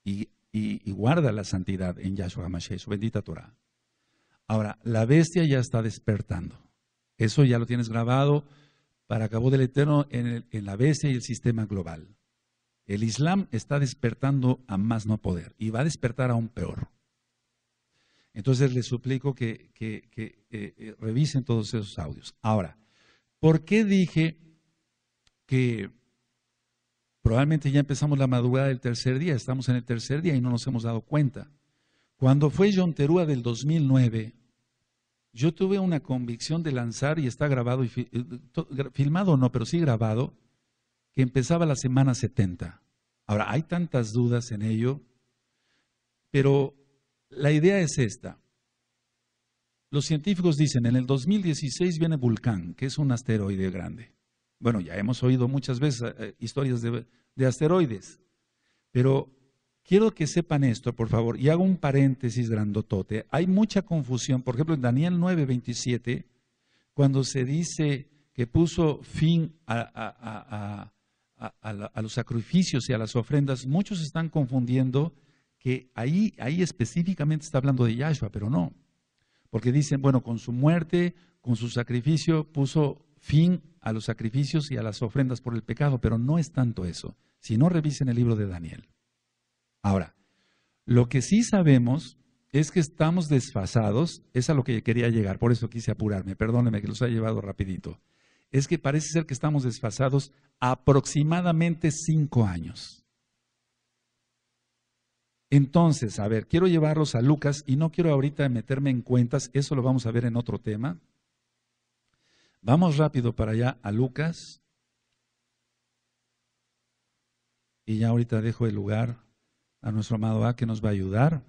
y y, guarda la santidad en Yahshua HaMashiach, su bendita Torah. Ahora, la bestia ya está despertando. Eso ya lo tienes grabado para cabo del Eterno en, la bestia y el sistema global. El Islam está despertando a más no poder y va a despertar a un peor. Entonces les suplico que, eh, eh, revisen todos esos audios. Ahora, ¿por qué dije que Probablemente ya empezamos la madrugada del tercer día, estamos en el tercer día y no nos hemos dado cuenta. Cuando fue John Terúa del 2009, yo tuve una convicción de lanzar, y está grabado, y eh, filmado no, pero sí grabado, que empezaba la semana 70. Ahora, hay tantas dudas en ello, pero la idea es esta. Los científicos dicen, en el 2016 viene Vulcán, que es un asteroide grande. Bueno, ya hemos oído muchas veces eh, eh, historias de, asteroides, pero quiero que sepan esto, por favor, y hago un paréntesis grandotote. Hay mucha confusión, por ejemplo, en Daniel 9, 27, cuando se dice que puso fin a, los sacrificios y a las ofrendas, muchos están confundiendo que ahí, específicamente está hablando de Yahshua, pero no. Porque dicen, bueno, con su muerte, con su sacrificio, puso fin a los sacrificios y a las ofrendas por el pecado, pero no es tanto eso, si no revisen el libro de Daniel. Ahora, lo que sí sabemos es que estamos desfasados, es a lo que quería llegar, por eso quise apurarme, perdóneme que los haya llevado rapidito, es que parece ser que estamos desfasados aproximadamente cinco años. Entonces, a ver, quiero llevarlos a Lucas y no quiero ahorita meterme en cuentas, eso lo vamos a ver en otro tema, Vamos rápido para allá a Lucas. Y ya ahorita dejo el lugar a nuestro amado A que nos va a ayudar.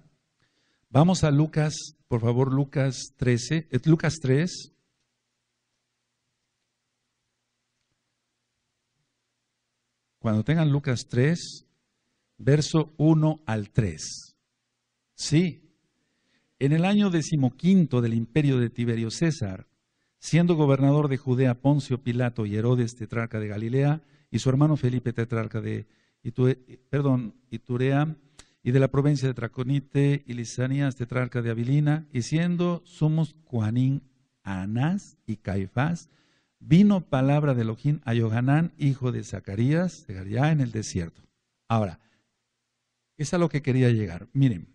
Vamos a Lucas, por favor, Lucas 13, eh, Lucas 3. Cuando tengan Lucas 3, verso 1 al 3. Sí, en el año decimoquinto del imperio de Tiberio César, siendo gobernador de Judea Poncio Pilato y Herodes tetrarca de Galilea, y su hermano Felipe tetrarca de Iturea, y de la provincia de Traconite y Lisanías tetrarca de Avilina, y siendo somos Juanín Anás y Caifás, vino palabra de Elohim a Yoganán hijo de Zacarías, de en el desierto. Ahora, es a lo que quería llegar. Miren,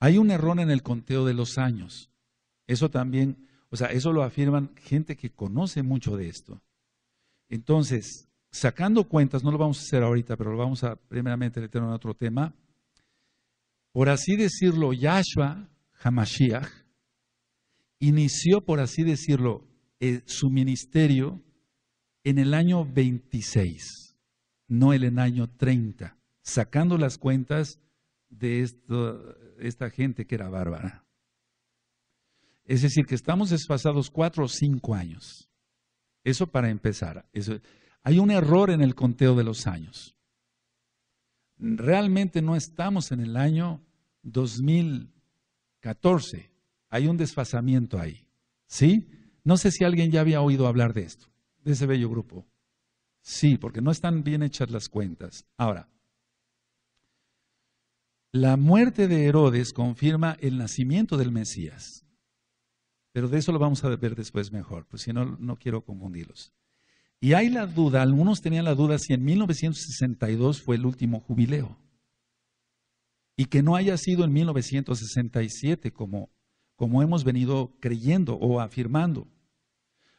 hay un error en el conteo de los años. Eso también o sea, eso lo afirman gente que conoce mucho de esto. Entonces, sacando cuentas, no lo vamos a hacer ahorita, pero lo vamos a primeramente meter en otro tema. Por así decirlo, Yahshua Hamashiach inició, por así decirlo, eh, su ministerio en el año 26, no en el año 30, sacando las cuentas de esta gente que era bárbara. Es decir, que estamos desfasados cuatro o cinco años. Eso para empezar. Hay un error en el conteo de los años. Realmente no estamos en el año 2014. Hay un desfasamiento ahí. ¿Sí? No sé si alguien ya había oído hablar de esto, de ese bello grupo. Sí, porque no están bien hechas las cuentas. Ahora, la muerte de Herodes confirma el nacimiento del Mesías. Pero de eso lo vamos a ver después mejor, pues si no, no quiero confundirlos. Y hay la duda, algunos tenían la duda si en 1962 fue el último jubileo y que no haya sido en 1967 como, como hemos venido creyendo o afirmando.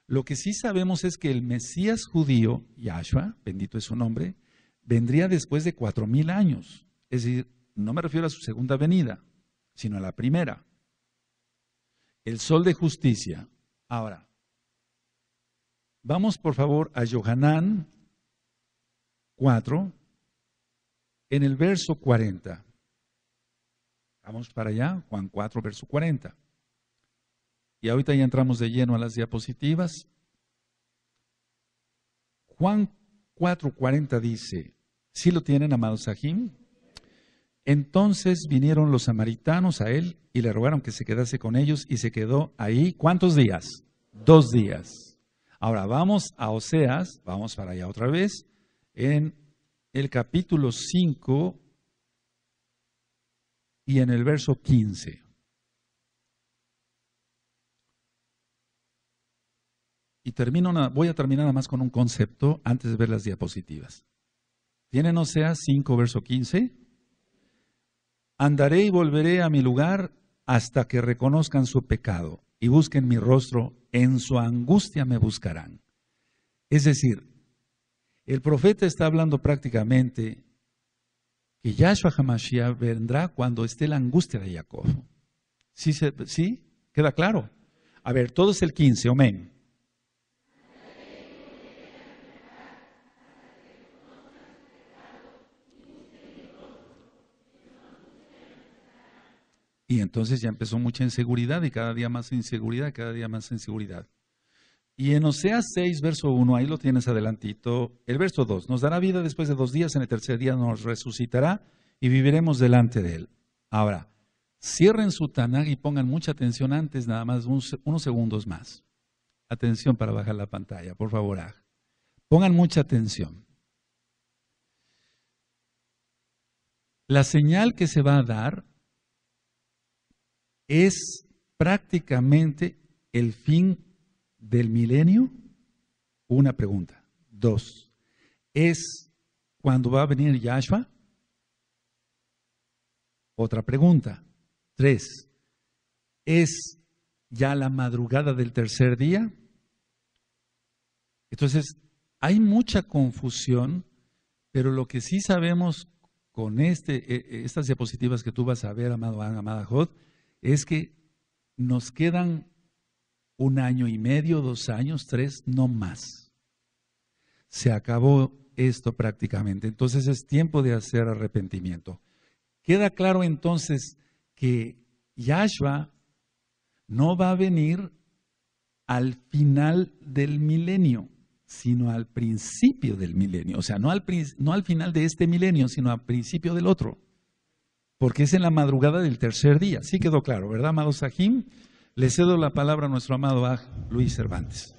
Lo que sí sabemos es que el Mesías judío, Yahshua, bendito es su nombre, vendría después de cuatro mil años. Es decir, no me refiero a su segunda venida, sino a la primera el sol de justicia. Ahora, vamos por favor a Johanán 4, en el verso 40. Vamos para allá, Juan 4, verso 40. Y ahorita ya entramos de lleno a las diapositivas. Juan 4, 40 dice, si ¿sí lo tienen, amados Sahim, entonces vinieron los samaritanos a él y le rogaron que se quedase con ellos y se quedó ahí. ¿Cuántos días? Dos días. Ahora vamos a Oseas, vamos para allá otra vez, en el capítulo 5 y en el verso 15. Y termino, voy a terminar nada más con un concepto antes de ver las diapositivas. ¿Tienen Oseas 5, verso 15? Andaré y volveré a mi lugar hasta que reconozcan su pecado y busquen mi rostro, en su angustia me buscarán. Es decir, el profeta está hablando prácticamente que Yahshua Hamashiach vendrá cuando esté la angustia de Jacob. ¿Sí? ¿Sí? ¿Queda claro? A ver, todo es el 15, amén. Y entonces ya empezó mucha inseguridad y cada día más inseguridad, cada día más inseguridad. Y en Oseas 6, verso 1, ahí lo tienes adelantito, el verso 2, nos dará vida después de dos días, en el tercer día nos resucitará y viviremos delante de él. Ahora, cierren su Tanag y pongan mucha atención antes, nada más unos segundos más. Atención para bajar la pantalla, por favor. Pongan mucha atención. La señal que se va a dar es prácticamente el fin del milenio? Una pregunta. Dos, ¿es cuando va a venir Yahshua? Otra pregunta. Tres, ¿es ya la madrugada del tercer día? Entonces, hay mucha confusión, pero lo que sí sabemos con este, e, e, estas diapositivas que tú vas a ver, amado amada Jod, es que nos quedan un año y medio, dos años, tres, no más. Se acabó esto prácticamente. Entonces es tiempo de hacer arrepentimiento. Queda claro entonces que Yahshua no va a venir al final del milenio, sino al principio del milenio. O sea, no al, no al final de este milenio, sino al principio del otro porque es en la madrugada del tercer día. Sí quedó claro, ¿verdad, amado Sahim? Le cedo la palabra a nuestro amado Luis Cervantes.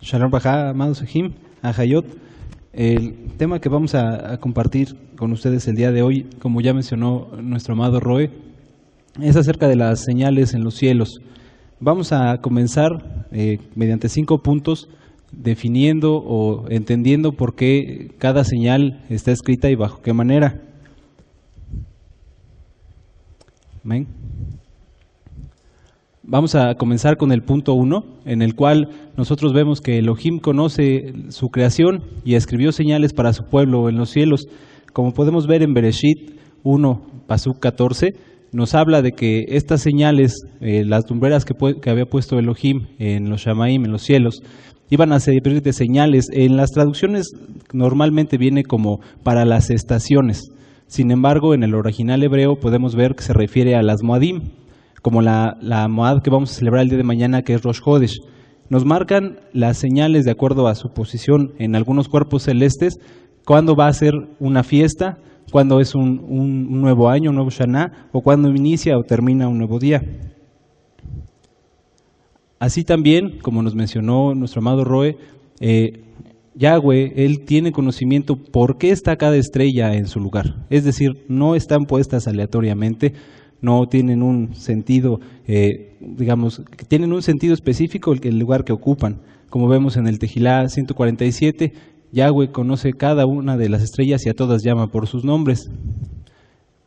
Shalom Baja, amado Sajim, Ajayot. El tema que vamos a, a, compartir con ustedes el día de hoy, como ya mencionó nuestro amado Roe, es acerca de las señales en los cielos. Vamos a comenzar eh, mediante cinco puntos definiendo o entendiendo por qué cada señal está escrita y bajo qué manera. Vamos a comenzar con el punto uno, en el cual nosotros vemos que Elohim conoce su creación y escribió señales para su pueblo en los cielos. Como podemos ver en Bereshit 1, Pasuk 14, nos habla de que estas señales, eh, las lumbreras que, había puesto Elohim en los Shamaim, en los cielos, iban a ser de señales. En las traducciones normalmente viene como para las estaciones. Sin embargo, en el original hebreo podemos ver que se refiere a las Moadim, como la, la Moad que vamos a celebrar el día de mañana, que es Rosh Hodesh. Nos marcan las señales de acuerdo a su posición en algunos cuerpos celestes, cuándo va a ser una fiesta, cuando es un, un, nuevo año, un nuevo Shaná, o cuando inicia o termina un nuevo día. Así también, como nos mencionó nuestro amado Roe, eh, Yahweh, él tiene conocimiento por qué está cada estrella en su lugar. Es decir, no están puestas aleatoriamente, no tienen un sentido, eh, digamos, tienen un sentido específico el lugar que ocupan. Como vemos en el Tejilá 147, Yahweh conoce cada una de las estrellas y a todas llama por sus nombres.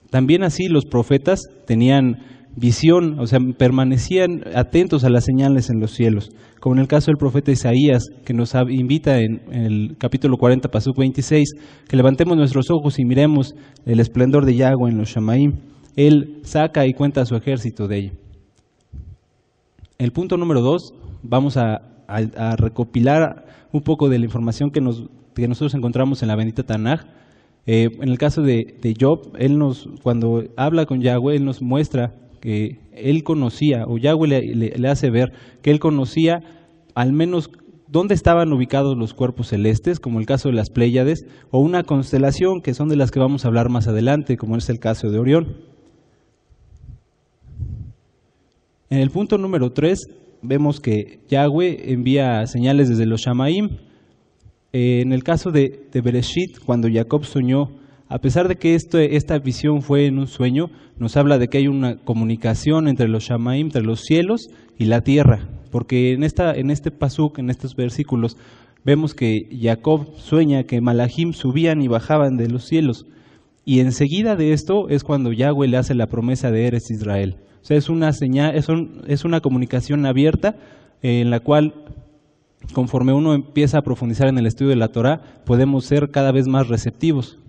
También así los profetas tenían visión, o sea, permanecían atentos a las señales en los cielos, como en el caso del profeta Isaías, que nos invita en, el capítulo 40, paso 26, que levantemos nuestros ojos y miremos el esplendor de Yahweh en los Shamaim. Él saca y cuenta a su ejército de ello. El punto número dos, vamos a a, recopilar un poco de la información que, nosotros encontramos en la bendita Tanaj. Eh, en el caso de, Job, él nos, cuando habla con Yahweh, él nos muestra que él conocía, o Yahweh le, hace ver que él conocía al menos dónde estaban ubicados los cuerpos celestes, como el caso de las Pléyades, o una constelación, que son de las que vamos a hablar más adelante, como es el caso de Orión. En el punto número 3, vemos que Yahweh envía señales desde los Shamaim. Eh, en el caso de, de, Bereshit, cuando Jacob soñó, a pesar de que esto, esta visión fue en un sueño, nos habla de que hay una comunicación entre los Shamaim, entre los cielos y la tierra. Porque en, esta, en este pasuk, en estos versículos, vemos que Jacob sueña que Malachim subían y bajaban de los cielos. Y enseguida de esto es cuando Yahweh le hace la promesa de Eres Israel. O sea, es una señal, es, una comunicación abierta eh, en la cual conforme uno empieza a profundizar en el estudio de la Torah, podemos ser cada vez más receptivos.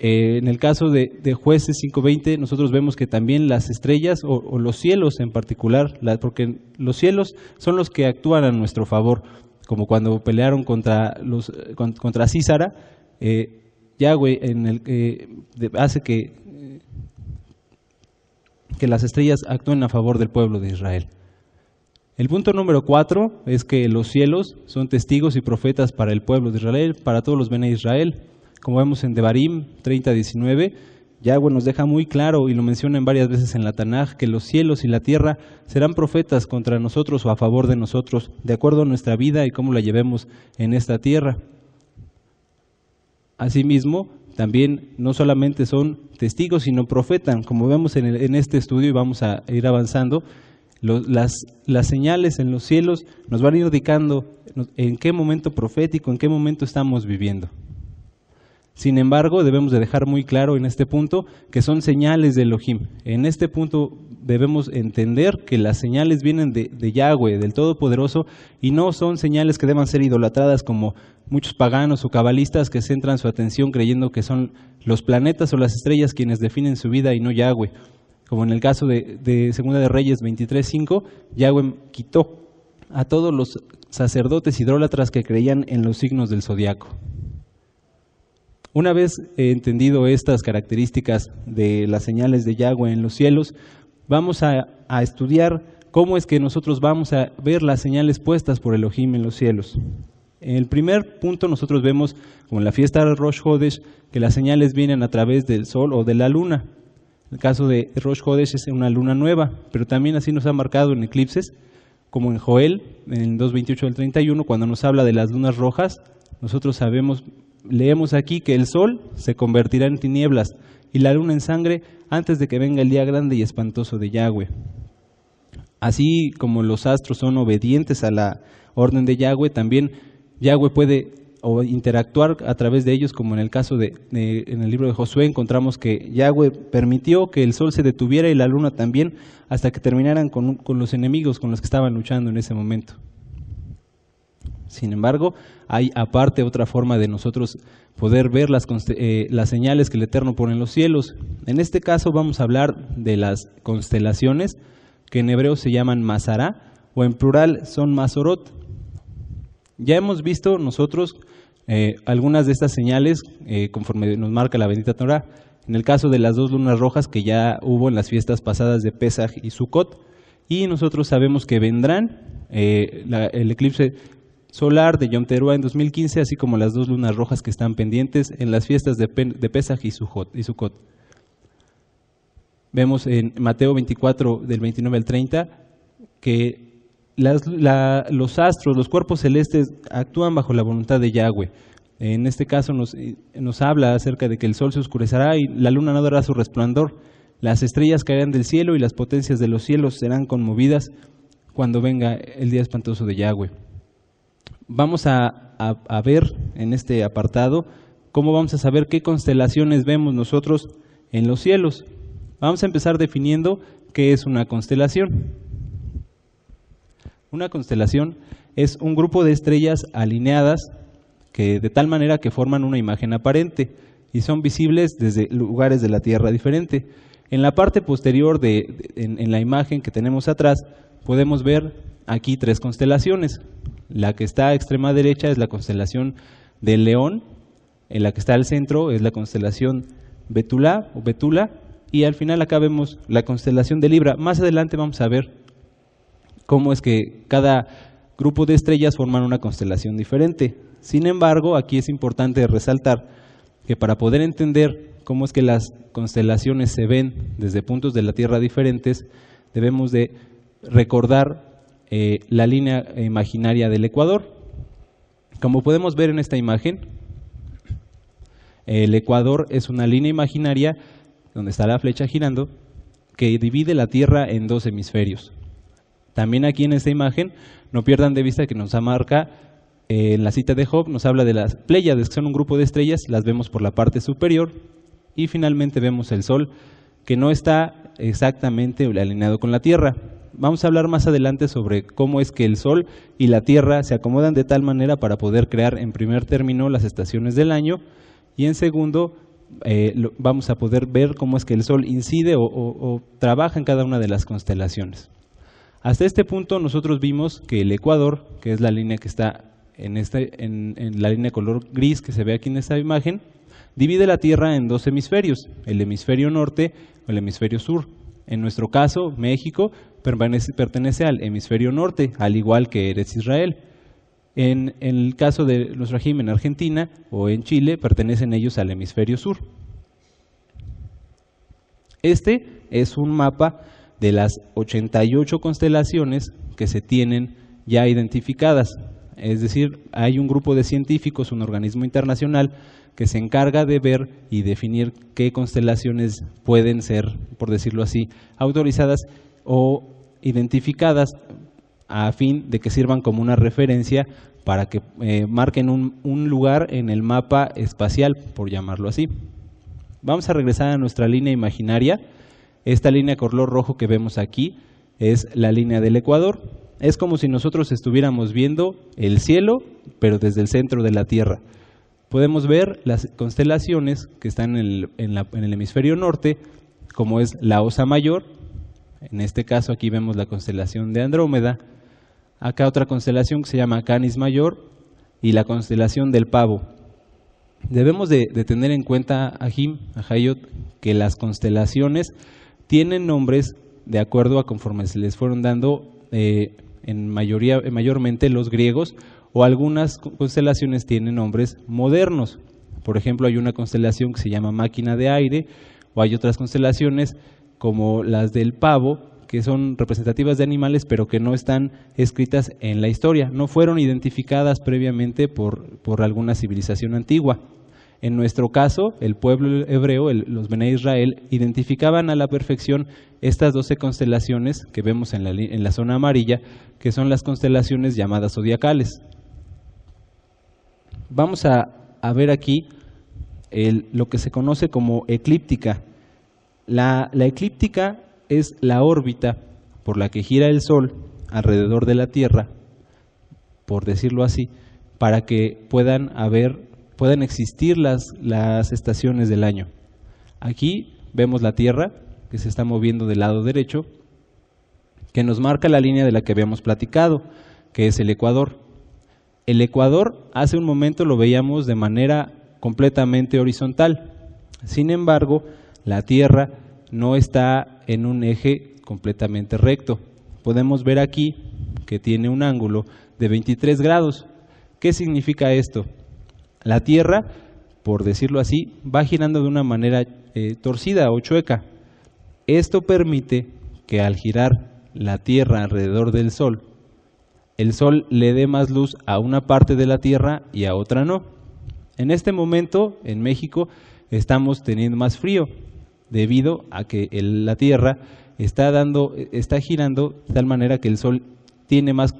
Eh, en el caso de, jueces 5.20, nosotros vemos que también las estrellas o, los cielos en particular, porque los cielos son los que actúan a nuestro favor, como cuando pelearon contra, los, eh, contra Císara, Yahweh en el, hace que que las estrellas actúen a favor del pueblo de Israel. El punto número cuatro es que los cielos son testigos y profetas para el pueblo de Israel, para todos los de Israel. Como vemos en Devarim 30:19, Yahweh nos deja muy claro y lo mencionan varias veces en la Tanaj que los cielos y la tierra serán profetas contra nosotros o a favor de nosotros, de acuerdo a nuestra vida y cómo la llevemos en esta tierra. Asimismo, también no solamente son testigos, sino profetan. Como vemos en, este estudio y vamos a ir avanzando, las, las señales en los cielos nos van ir indicando en qué momento profético, en qué momento estamos viviendo. Sin embargo, debemos de dejar muy claro en este punto que son señales de Elohim. En este punto debemos entender que las señales vienen de, Yahweh, del Todopoderoso, y no son señales que deban ser idolatradas como muchos paganos o cabalistas que centran su atención creyendo que son los planetas o las estrellas quienes definen su vida y no Yahweh. Como en el caso de, Segunda de Reyes 23.5, Yahweh quitó a todos los sacerdotes idólatras que creían en los signos del zodiaco. Una vez entendido estas características de las señales de Yahweh en los cielos, vamos a, estudiar cómo es que nosotros vamos a ver las señales puestas por Elohim en los cielos. En el primer punto nosotros vemos, como en la fiesta de Rosh Hodesh, que las señales vienen a través del sol o de la luna. En El caso de Rosh Hodesh es una luna nueva, pero también así nos ha marcado en eclipses, como en Joel, en 2.28 del 31, cuando nos habla de las lunas rojas, nosotros sabemos leemos aquí que el sol se convertirá en tinieblas y la luna en sangre antes de que venga el día grande y espantoso de Yahweh. Así como los astros son obedientes a la orden de Yahweh, también Yahweh puede interactuar a través de ellos, como en el caso de, en el libro de Josué encontramos que Yahweh permitió que el sol se detuviera y la luna también, hasta que terminaran con los enemigos con los que estaban luchando en ese momento. Sin embargo, hay aparte otra forma de nosotros poder ver eh, las, señales que el Eterno pone en los cielos. En este caso vamos a hablar de las constelaciones, que en hebreo se llaman Masará, o en plural son Masorot. Ya hemos visto nosotros eh, algunas de estas señales eh, conforme nos marca la bendita Torah. En el caso de las dos lunas rojas que ya hubo en las fiestas pasadas de Pesaj y Sukkot, y nosotros sabemos que vendrán, el eclipse solar de Yom Teruah en 2015, así como las dos lunas rojas que están pendientes en las fiestas de, Pesaj y Sukkot. Vemos en Mateo 24, del 29 al 30, que los astros, los cuerpos celestes actúan bajo la voluntad de Yahweh. En este caso nos, eh, nos habla acerca de que el sol se oscurecerá y la luna no dará su resplandor. Las estrellas caerán del cielo y las potencias de los cielos serán conmovidas cuando venga el día espantoso de Yahweh vamos a, ver en este apartado cómo vamos a saber qué constelaciones vemos nosotros en los cielos. Vamos a empezar definiendo qué es una constelación. Una constelación es un grupo de estrellas alineadas que de tal manera que forman una imagen aparente y son visibles desde lugares de la Tierra diferente. En la parte posterior de, en la imagen que tenemos atrás podemos ver aquí tres constelaciones. La que está a extrema derecha es la constelación del León, en la que está al centro es la constelación Betula o Betula, y al final acá vemos la constelación de Libra. Más adelante vamos a ver cómo es que cada grupo de estrellas forman una constelación diferente. Sin embargo, aquí es importante resaltar que para poder entender cómo es que las constelaciones se ven desde puntos de la Tierra diferentes, debemos de recordar eh, la línea imaginaria del ecuador. Como podemos ver en esta imagen, el ecuador es una línea imaginaria donde está la flecha girando que divide la Tierra en dos hemisferios. También aquí en esta imagen, no pierdan de vista que nos marca eh, en la cita de Job, nos habla de las Pléyades, que son un grupo de estrellas, las vemos por la parte superior y finalmente vemos el Sol, que no está exactamente alineado con la Tierra. Vamos a hablar más adelante sobre cómo es que el Sol y la Tierra se acomodan de tal manera para poder crear en primer término las estaciones del año y en segundo eh, vamos a poder ver cómo es que el Sol incide o, trabaja en cada una de las constelaciones. Hasta este punto nosotros vimos que el Ecuador, que es la línea que está en, esta, la línea de color gris que se ve aquí en esta imagen, divide la Tierra en dos hemisferios, el hemisferio norte o el hemisferio sur. En nuestro caso, México pertenece, al hemisferio norte, al igual que Eres Israel. En, el caso de los regímenes en Argentina o en Chile, pertenecen ellos al hemisferio sur. Este es un mapa de las 88 constelaciones que se tienen ya identificadas. Es decir, hay un grupo de científicos, un organismo internacional, que se encarga de ver y definir qué constelaciones pueden ser, por decirlo así, autorizadas o identificadas a fin de que sirvan como una referencia para que eh, marquen un, lugar en el mapa espacial, por llamarlo así. Vamos a regresar a nuestra línea imaginaria. Esta línea color rojo que vemos aquí es la línea del Ecuador. Es como si nosotros estuviéramos viendo el cielo, pero desde el centro de la Tierra. Podemos ver las constelaciones que están en el hemisferio norte, como es la Osa Mayor, en este caso aquí vemos la constelación de Andrómeda, acá otra constelación que se llama Canis Mayor y la constelación del Pavo. Debemos de, tener en cuenta, Jim, a Hayot, que las constelaciones tienen nombres de acuerdo a conforme se les fueron dando eh, en mayormente los griegos, o algunas constelaciones tienen nombres modernos. Por ejemplo, hay una constelación que se llama máquina de aire, o hay otras constelaciones como las del pavo, que son representativas de animales, pero que no están escritas en la historia, no fueron identificadas previamente por, alguna civilización antigua. En nuestro caso, el pueblo hebreo, los Bene Israel, identificaban a la perfección estas 12 constelaciones que vemos en la, zona amarilla, que son las constelaciones llamadas zodiacales. Vamos a, ver aquí lo que se conoce como eclíptica. La, eclíptica es la órbita por la que gira el Sol alrededor de la Tierra, por decirlo así, para que puedan haber, puedan existir las, las estaciones del año. Aquí vemos la Tierra que se está moviendo del lado derecho, que nos marca la línea de la que habíamos platicado, que es el Ecuador. El Ecuador hace un momento lo veíamos de manera completamente horizontal. Sin embargo, la Tierra no está en un eje completamente recto. Podemos ver aquí que tiene un ángulo de 23 grados. ¿Qué significa esto? La Tierra, por decirlo así, va girando de una manera eh, torcida o chueca. Esto permite que al girar la Tierra alrededor del Sol, el Sol le dé más luz a una parte de la Tierra y a otra no. En este momento, en México, estamos teniendo más frío, debido a que la Tierra está dando, está girando de tal manera que el Sol tiene más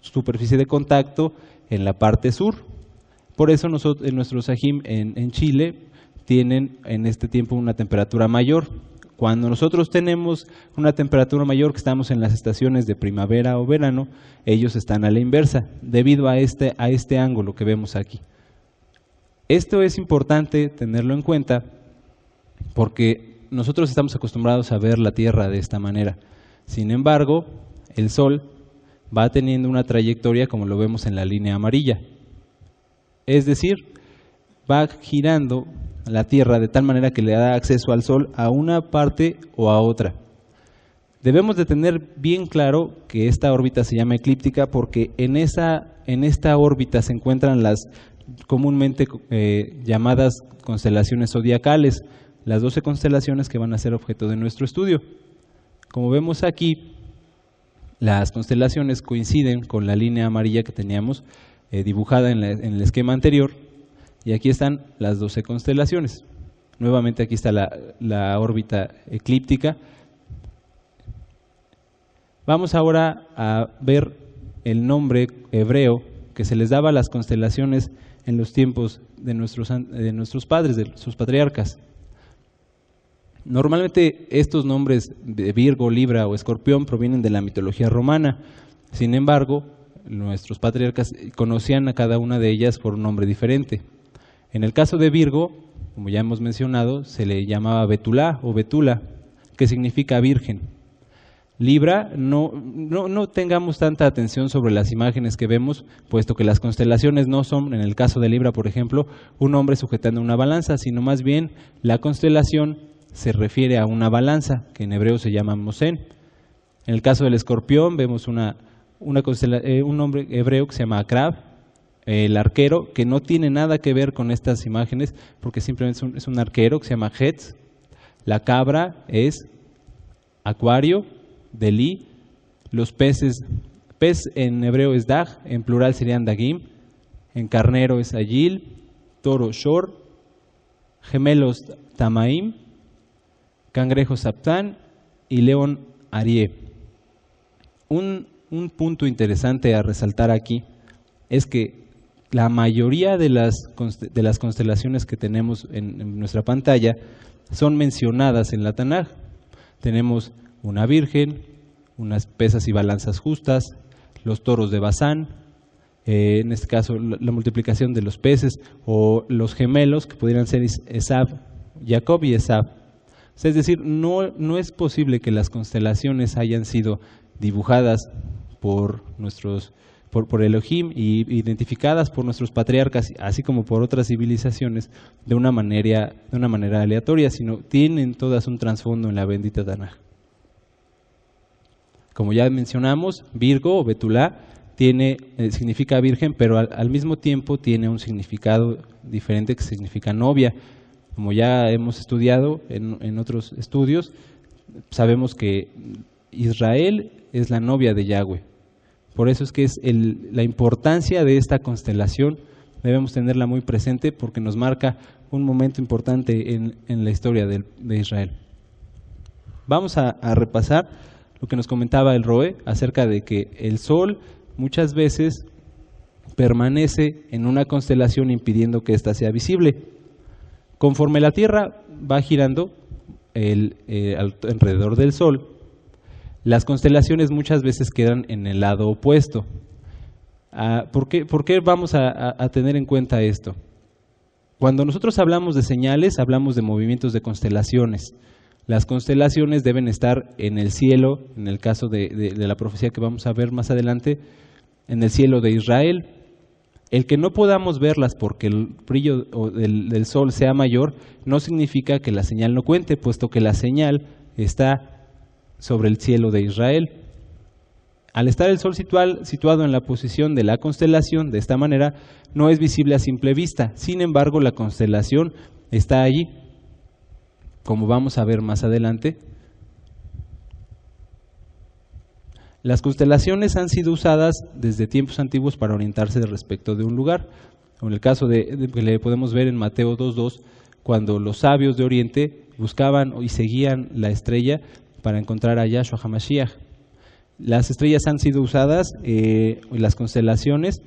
superficie de contacto en la parte sur. Por eso nosotros, en nuestro ajim en, Chile tienen en este tiempo una temperatura mayor. Cuando nosotros tenemos una temperatura mayor, que estamos en las estaciones de primavera o verano, ellos están a la inversa, debido a este, a este ángulo que vemos aquí. Esto es importante tenerlo en cuenta porque nosotros estamos acostumbrados a ver la Tierra de esta manera. Sin embargo, el Sol va teniendo una trayectoria como lo vemos en la línea amarilla. Es decir, va girando la Tierra de tal manera que le da acceso al Sol a una parte o a otra. Debemos de tener bien claro que esta órbita se llama eclíptica porque en, esta órbita se encuentran las comúnmente eh, llamadas constelaciones zodiacales, las 12 constelaciones que van a ser objeto de nuestro estudio. Como vemos aquí, las constelaciones coinciden con la línea amarilla que teníamos eh, dibujada en, el esquema anterior, y aquí están las 12 constelaciones. Nuevamente aquí está la, órbita eclíptica. Vamos ahora a ver el nombre hebreo que se les daba a las constelaciones en los tiempos de nuestros, de nuestros padres, de sus patriarcas. Normalmente estos nombres de Virgo, Libra o Escorpión provienen de la mitología romana. Sin embargo, nuestros patriarcas conocían a cada una de ellas por un nombre diferente. En el caso de Virgo, como ya hemos mencionado, se le llamaba Betulá o Betula, que significa virgen. Libra, no, no, no tengamos tanta atención sobre las imágenes que vemos, puesto que las constelaciones no son, en el caso de Libra, por ejemplo, un hombre sujetando una balanza, sino más bien la constelación se refiere a una balanza, que en hebreo se llama Mosén. En el caso del escorpión vemos eh, un nombre hebreo que se llama Akrab, el arquero, que no tiene nada que ver con estas imágenes, porque simplemente es un, arquero que se llama Hetz. La cabra es acuario, delí. Los peces, pez en hebreo es dag, en plural serían dagim. En carnero es ayil, toro shor, gemelos tamaim, Cangrejo Saptán y León Arié. Un, punto interesante a resaltar aquí es que la mayoría de las, de las constelaciones que tenemos en, nuestra pantalla son mencionadas en la Tanaj. Tenemos una Virgen, unas pesas y balanzas justas, los toros de Bazán, eh, en este caso la, multiplicación de los peces, o los gemelos que pudieran ser Esab, Jacob y Esab. Es decir, no, es posible que las constelaciones hayan sido dibujadas por nuestros por, Elohim y identificadas por nuestros patriarcas, así como por otras civilizaciones, de una manera, de una manera aleatoria, sino tienen todas un trasfondo en la bendita Tanaj. Como ya mencionamos, Virgo o Betulá tiene, eh, significa virgen, pero al mismo tiempo tiene un significado diferente que significa novia. Como ya hemos estudiado en, otros estudios, sabemos que Israel es la novia de Yahweh. Por eso es que es la importancia de esta constelación, debemos tenerla muy presente porque nos marca un momento importante en, la historia de, Israel. Vamos a, a, repasar lo que nos comentaba el Roe acerca de que el Sol muchas veces permanece en una constelación impidiendo que ésta sea visible. Conforme la Tierra va girando eh, alrededor del Sol, las constelaciones muchas veces quedan en el lado opuesto. Ah, ¿por, qué, vamos a, tener en cuenta esto? Cuando nosotros hablamos de señales, hablamos de movimientos de constelaciones. Las constelaciones deben estar en el cielo, en el caso de, la profecía que vamos a ver más adelante, en el cielo de Israel, el que no podamos verlas porque el brillo del, sol sea mayor no significa que la señal no cuente, puesto que la señal está sobre el cielo de Israel. Al estar el sol situado en la posición de la constelación, de esta manera, no es visible a simple vista. Sin embargo, la constelación está allí, como vamos a ver más adelante, Las constelaciones han sido usadas desde tiempos antiguos para orientarse respecto de un lugar. En el caso de, que le podemos ver en Mateo 2.2, cuando los sabios de Oriente buscaban y seguían la estrella para encontrar a Yahshua Hamashiach. Las estrellas han sido usadas, eh, las constelaciones,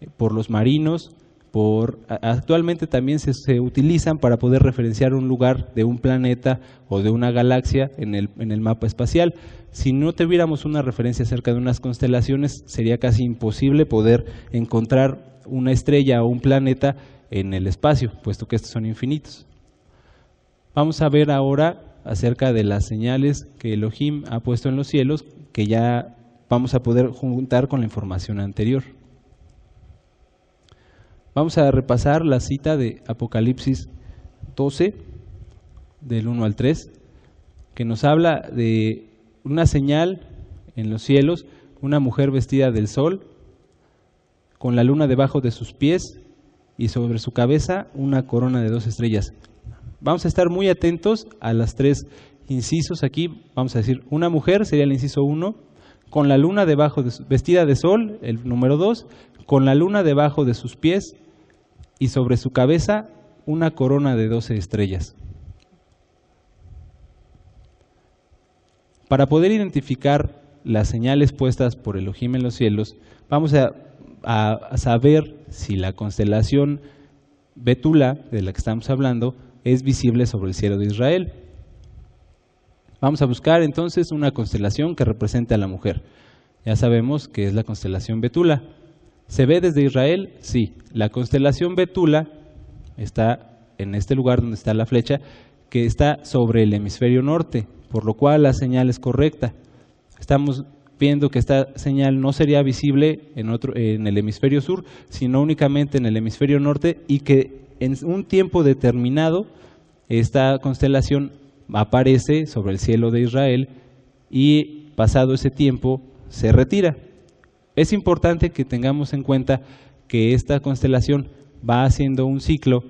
eh, por los marinos, por actualmente también se, utilizan para poder referenciar un lugar de un planeta o de una galaxia en el, en el mapa espacial. Si no tuviéramos una referencia acerca de unas constelaciones, sería casi imposible poder encontrar una estrella o un planeta en el espacio, puesto que estos son infinitos. Vamos a ver ahora acerca de las señales que Elohim ha puesto en los cielos, que ya vamos a poder juntar con la información anterior. Vamos a repasar la cita de Apocalipsis 12, del 1 al 3, que nos habla de una señal en los cielos, una mujer vestida del sol, con la luna debajo de sus pies y sobre su cabeza una corona de dos estrellas. Vamos a estar muy atentos a las tres incisos aquí. Vamos a decir, una mujer sería el inciso 1, con la luna debajo de vestida de sol, el número 2, con la luna debajo de sus pies y sobre su cabeza una corona de doce estrellas. Para poder identificar las señales puestas por Elohim en los cielos, vamos a, a saber si la constelación Betula, de la que estamos hablando, es visible sobre el cielo de Israel. Vamos a buscar entonces una constelación que represente a la mujer. Ya sabemos que es la constelación Betula. ¿Se ve desde Israel? Sí. La constelación Betula está en este lugar donde está la flecha, que está sobre el hemisferio norte, por lo cual la señal es correcta. Estamos viendo que esta señal no sería visible en, otro, en el hemisferio sur, sino únicamente en el hemisferio norte y que en un tiempo determinado esta constelación aparece sobre el cielo de Israel y pasado ese tiempo se retira. Es importante que tengamos en cuenta que esta constelación va haciendo un ciclo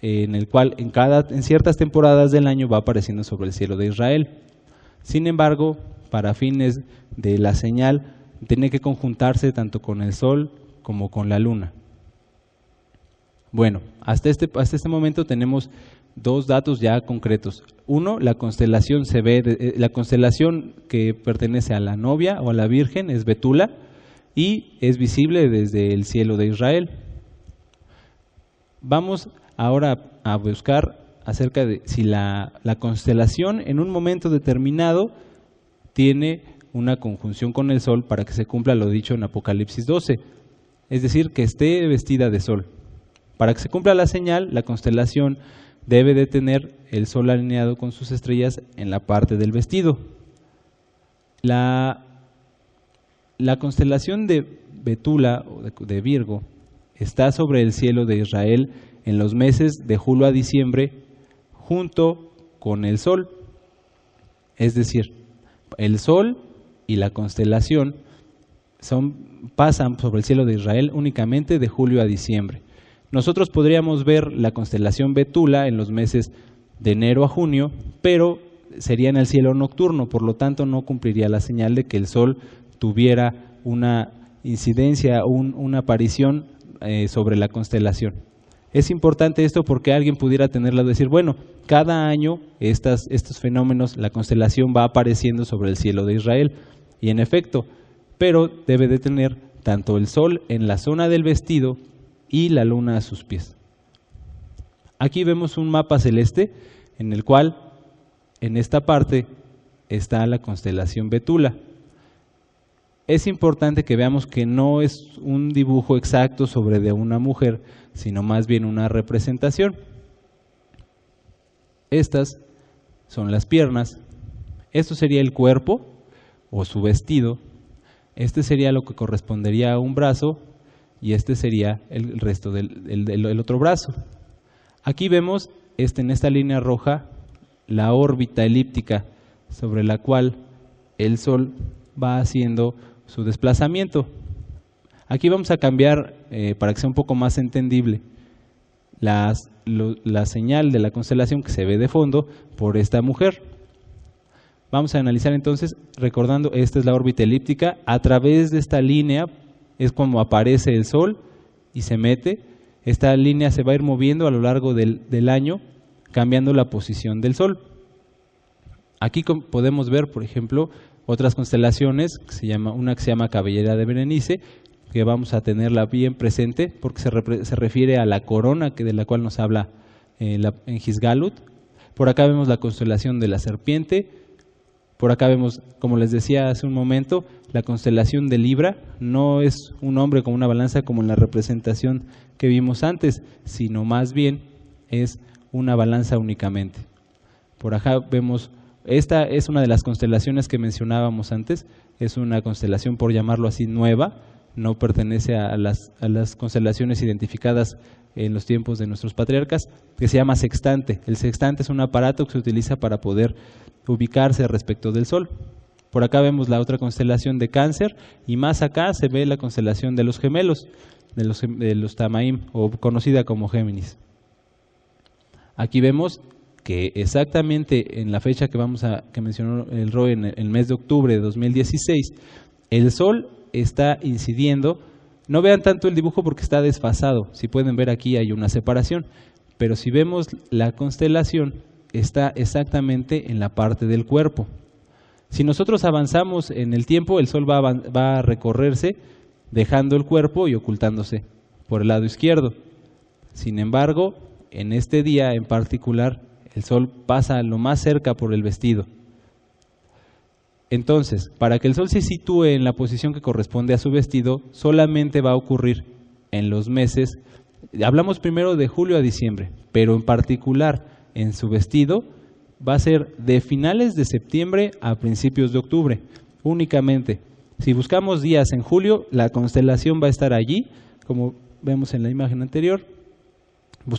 eh, en el cual en, cada, en ciertas temporadas del año va apareciendo sobre el cielo de Israel. Sin embargo, para fines de la señal, tiene que conjuntarse tanto con el sol como con la luna. Bueno, hasta este, hasta este momento tenemos dos datos ya concretos. Uno, la constelación se ve, eh, la constelación que pertenece a la novia o a la Virgen es Betula, y es visible desde el cielo de Israel. Vamos ahora a buscar acerca de si la, constelación en un momento determinado tiene una conjunción con el sol para que se cumpla lo dicho en Apocalipsis 12, es decir, que esté vestida de sol. Para que se cumpla la señal, la constelación debe de tener el sol alineado con sus estrellas en la parte del vestido. La la constelación de Betula, de Virgo, está sobre el cielo de Israel en los meses de julio a diciembre junto con el sol. Es decir, el sol y la constelación son, pasan sobre el cielo de Israel únicamente de julio a diciembre. Nosotros podríamos ver la constelación Betula en los meses de enero a junio, pero sería en el cielo nocturno, por lo tanto no cumpliría la señal de que el sol tuviera una incidencia, o una aparición eh, sobre la constelación. Es importante esto porque alguien pudiera tenerla decir, bueno, cada año estos fenómenos, la constelación va apareciendo sobre el cielo de Israel, y en efecto, pero debe de tener tanto el sol en la zona del vestido y la luna a sus pies. Aquí vemos un mapa celeste en el cual, en esta parte, está la constelación Betula es importante que veamos que no es un dibujo exacto sobre de una mujer, sino más bien una representación. Estas son las piernas, esto sería el cuerpo o su vestido, este sería lo que correspondería a un brazo y este sería el resto del otro brazo. Aquí vemos este, en esta línea roja la órbita elíptica sobre la cual el Sol va haciendo su desplazamiento. Aquí vamos a cambiar, eh, para que sea un poco más entendible, la señal de la constelación que se ve de fondo por esta mujer. Vamos a analizar entonces, recordando, esta es la órbita elíptica, a través de esta línea es como aparece el Sol y se mete. Esta línea se va a ir moviendo a lo largo del año, cambiando la posición del Sol. Aquí podemos ver, por ejemplo, otras constelaciones, que se llama, una que se llama Cabellera de Berenice, que vamos a tenerla bien presente porque se, refiere a la corona que, de la cual nos habla eh, en Gisgalut. Por acá vemos la constelación de la serpiente. Por acá vemos, como les decía hace un momento, la constelación de Libra. No es un hombre con una balanza como en la representación que vimos antes, sino más bien es una balanza únicamente. Por acá vemos esta es una de las constelaciones que mencionábamos antes, es una constelación por llamarlo así nueva, no pertenece a las, constelaciones identificadas en los tiempos de nuestros patriarcas, que se llama sextante. El sextante es un aparato que se utiliza para poder ubicarse respecto del Sol. Por acá vemos la otra constelación de cáncer y más acá se ve la constelación de los gemelos, de los, de los Tamaim, o conocida como Géminis. Aquí vemos que exactamente en la fecha que vamos a que mencionó el Roe en el mes de octubre de 2016, el sol está incidiendo. No vean tanto el dibujo porque está desfasado. Si pueden ver aquí hay una separación, pero si vemos la constelación está exactamente en la parte del cuerpo. Si nosotros avanzamos en el tiempo, el sol va a recorrerse dejando el cuerpo y ocultándose por el lado izquierdo. Sin embargo, en este día en particular el sol pasa lo más cerca por el vestido. Entonces, para que el sol se sitúe en la posición que corresponde a su vestido, solamente va a ocurrir en los meses, hablamos primero de julio a diciembre, pero en particular en su vestido va a ser de finales de septiembre a principios de octubre, únicamente. Si buscamos días en julio, la constelación va a estar allí, como vemos en la imagen anterior,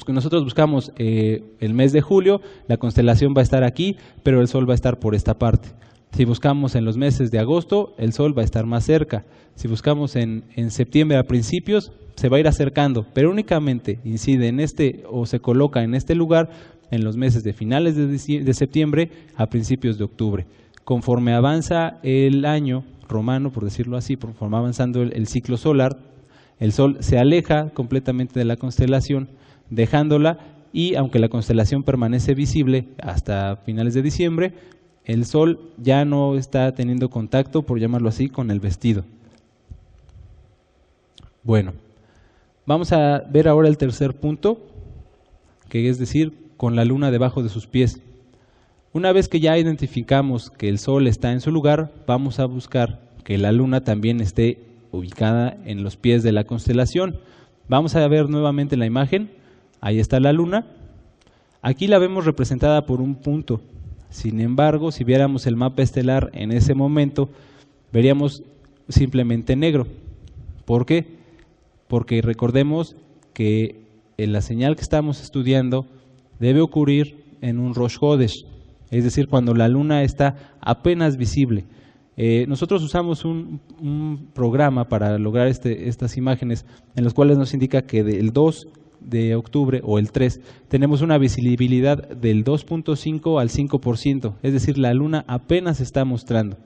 nosotros buscamos eh, el mes de julio, la constelación va a estar aquí, pero el Sol va a estar por esta parte. Si buscamos en los meses de agosto, el Sol va a estar más cerca. Si buscamos en, septiembre a principios, se va a ir acercando, pero únicamente incide en este o se coloca en este lugar en los meses de finales de septiembre a principios de octubre. Conforme avanza el año romano, por decirlo así, conforme avanzando el ciclo solar, el Sol se aleja completamente de la constelación dejándola y aunque la constelación permanece visible hasta finales de diciembre, el Sol ya no está teniendo contacto, por llamarlo así, con el vestido. Bueno, vamos a ver ahora el tercer punto, que es decir, con la luna debajo de sus pies. Una vez que ya identificamos que el Sol está en su lugar, vamos a buscar que la luna también esté ubicada en los pies de la constelación. Vamos a ver nuevamente la imagen Ahí está la luna. Aquí la vemos representada por un punto. Sin embargo, si viéramos el mapa estelar en ese momento, veríamos simplemente negro. ¿Por qué? Porque recordemos que eh, la señal que estamos estudiando debe ocurrir en un Rosh Hodesh, es decir, cuando la luna está apenas visible. Eh, nosotros usamos un, programa para lograr este, estas imágenes en los cuales nos indica que del 2 de octubre o el 3, tenemos una visibilidad del 2.5 al 5%, es decir, la luna apenas está mostrando.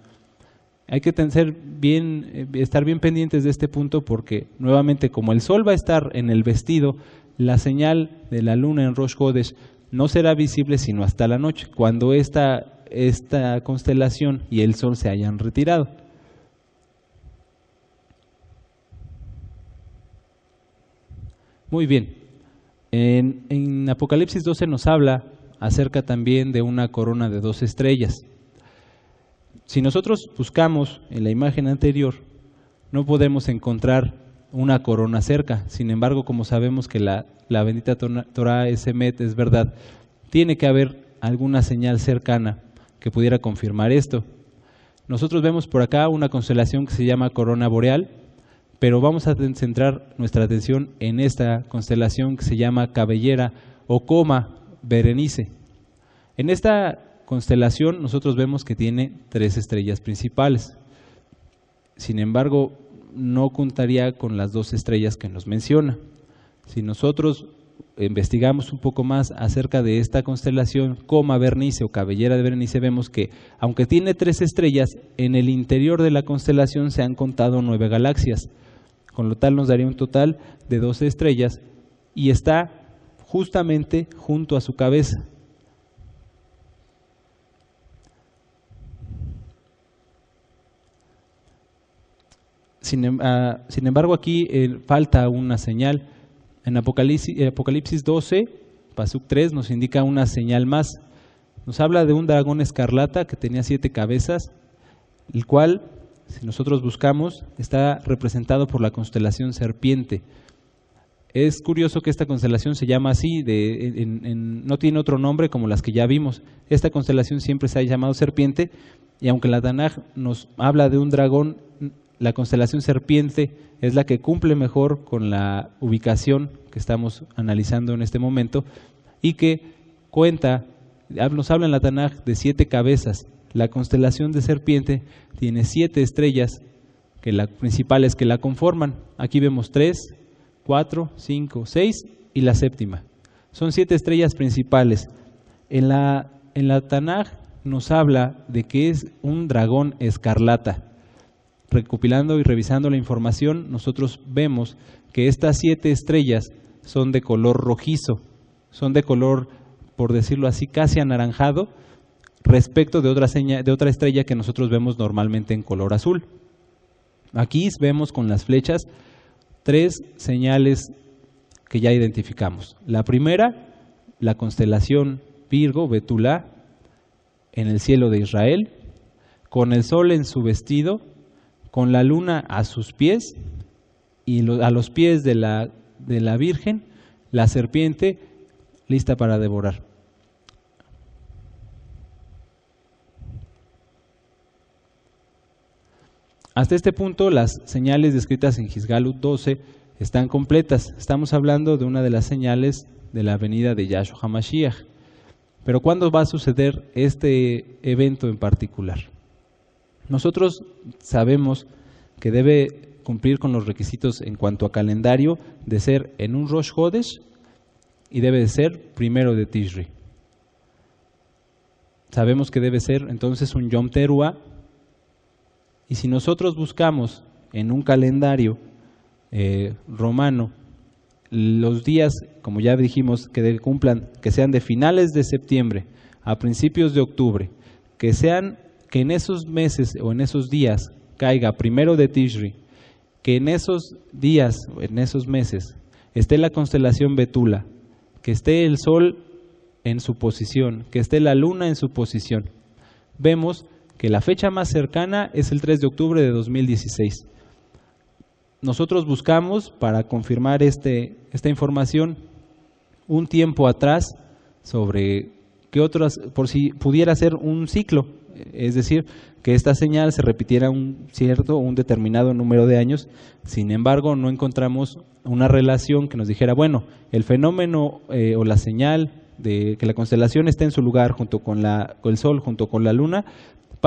Hay que tener bien, eh, estar bien pendientes de este punto porque nuevamente como el sol va a estar en el vestido, la señal de la luna en Rosh no será visible sino hasta la noche, cuando esta, esta constelación y el sol se hayan retirado. Muy bien. En, Apocalipsis 12 nos habla acerca también de una corona de dos estrellas. Si nosotros buscamos en la imagen anterior, no podemos encontrar una corona cerca. Sin embargo, como sabemos que la, la bendita Torah es es verdad, tiene que haber alguna señal cercana que pudiera confirmar esto. Nosotros vemos por acá una constelación que se llama Corona Boreal, pero vamos a centrar nuestra atención en esta constelación que se llama cabellera o coma Berenice. En esta constelación nosotros vemos que tiene tres estrellas principales. Sin embargo, no contaría con las dos estrellas que nos menciona. Si nosotros investigamos un poco más acerca de esta constelación, coma Bernice o cabellera de Berenice, vemos que aunque tiene tres estrellas, en el interior de la constelación se han contado nueve galaxias con lo tal nos daría un total de 12 estrellas y está justamente junto a su cabeza. Sin, em, ah, embargo, aquí eh, falta una señal. En Apocalipsis, Apocalipsis 12, Pasuk 3, nos indica una señal más. Nos habla de un dragón escarlata que tenía siete cabezas, el cual si nosotros buscamos, está representado por la constelación serpiente. Es curioso que esta constelación se llama así, no tiene otro nombre como las que ya vimos. Esta constelación siempre se ha llamado serpiente, y aunque la Tanaj nos habla de un dragón, la constelación serpiente es la que cumple mejor con la ubicación que estamos analizando en este momento, y que cuenta, nos habla en la Tanaj de siete cabezas, la constelación de serpiente tiene siete estrellas, que principales que la conforman. Aquí vemos tres, cuatro, cinco, seis y la séptima. Son siete estrellas principales. En la, en la Tanaj nos habla de que es un dragón escarlata. Recopilando y revisando la información, nosotros vemos que estas siete estrellas son de color rojizo, son de color, por decirlo así, casi anaranjado, respecto de otra, de otra estrella que nosotros vemos normalmente en color azul. Aquí vemos con las flechas tres señales que ya identificamos. La primera, la constelación Virgo, Betulá, en el cielo de Israel, con el sol en su vestido, con la luna a sus pies y a los pies de la, de la Virgen, la serpiente lista para devorar. Hasta este punto, las señales descritas en Gisgalut 12 están completas. Estamos hablando de una de las señales de la venida de Yahshua HaMashiach. Pero ¿cuándo va a suceder este evento en particular? Nosotros sabemos que debe cumplir con los requisitos en cuanto a calendario de ser en un Rosh Hodesh y debe de ser primero de Tishri. Sabemos que debe ser entonces un Yom Teruah y si nosotros buscamos en un calendario eh, romano los días, como ya dijimos, que cumplan, que sean de finales de septiembre a principios de octubre, que sean que en esos meses o en esos días caiga primero de Tishri, que en esos días, en esos meses, esté la constelación Betula, que esté el sol en su posición, que esté la luna en su posición. Vemos que la fecha más cercana es el 3 de octubre de 2016. Nosotros buscamos, para confirmar este, esta información, un tiempo atrás sobre qué otras, por si pudiera ser un ciclo, es decir, que esta señal se repitiera un cierto un determinado número de años. Sin embargo, no encontramos una relación que nos dijera, bueno, el fenómeno eh, o la señal de que la constelación está en su lugar junto con, la, con el Sol, junto con la Luna,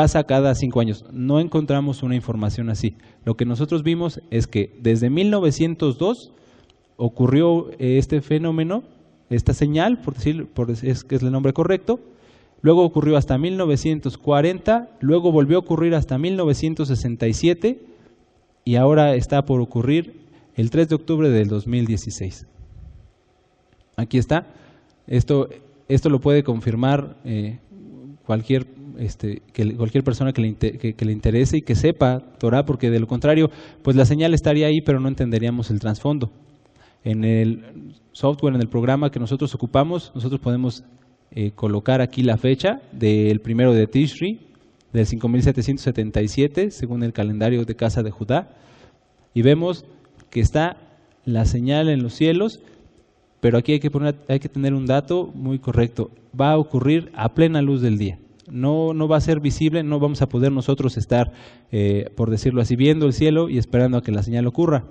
pasa cada cinco años. No encontramos una información así. Lo que nosotros vimos es que desde 1902 ocurrió eh, este fenómeno, esta señal, por decir, por, es que es el nombre correcto, luego ocurrió hasta 1940, luego volvió a ocurrir hasta 1967 y ahora está por ocurrir el 3 de octubre del 2016. Aquí está. Esto, esto lo puede confirmar eh, cualquier este, que cualquier persona que le, interese y que sepa Torah, porque de lo contrario, pues la señal estaría ahí, pero no entenderíamos el trasfondo. En el software, en el programa que nosotros ocupamos, nosotros podemos eh, colocar aquí la fecha del primero de Tishri, del 5777, según el calendario de Casa de Judá, y vemos que está la señal en los cielos, pero aquí hay que tener un dato muy correcto. Va a ocurrir a plena luz del día no, no va a ser visible, no vamos a poder nosotros estar, eh, por decirlo así, viendo el cielo y esperando a que la señal ocurra,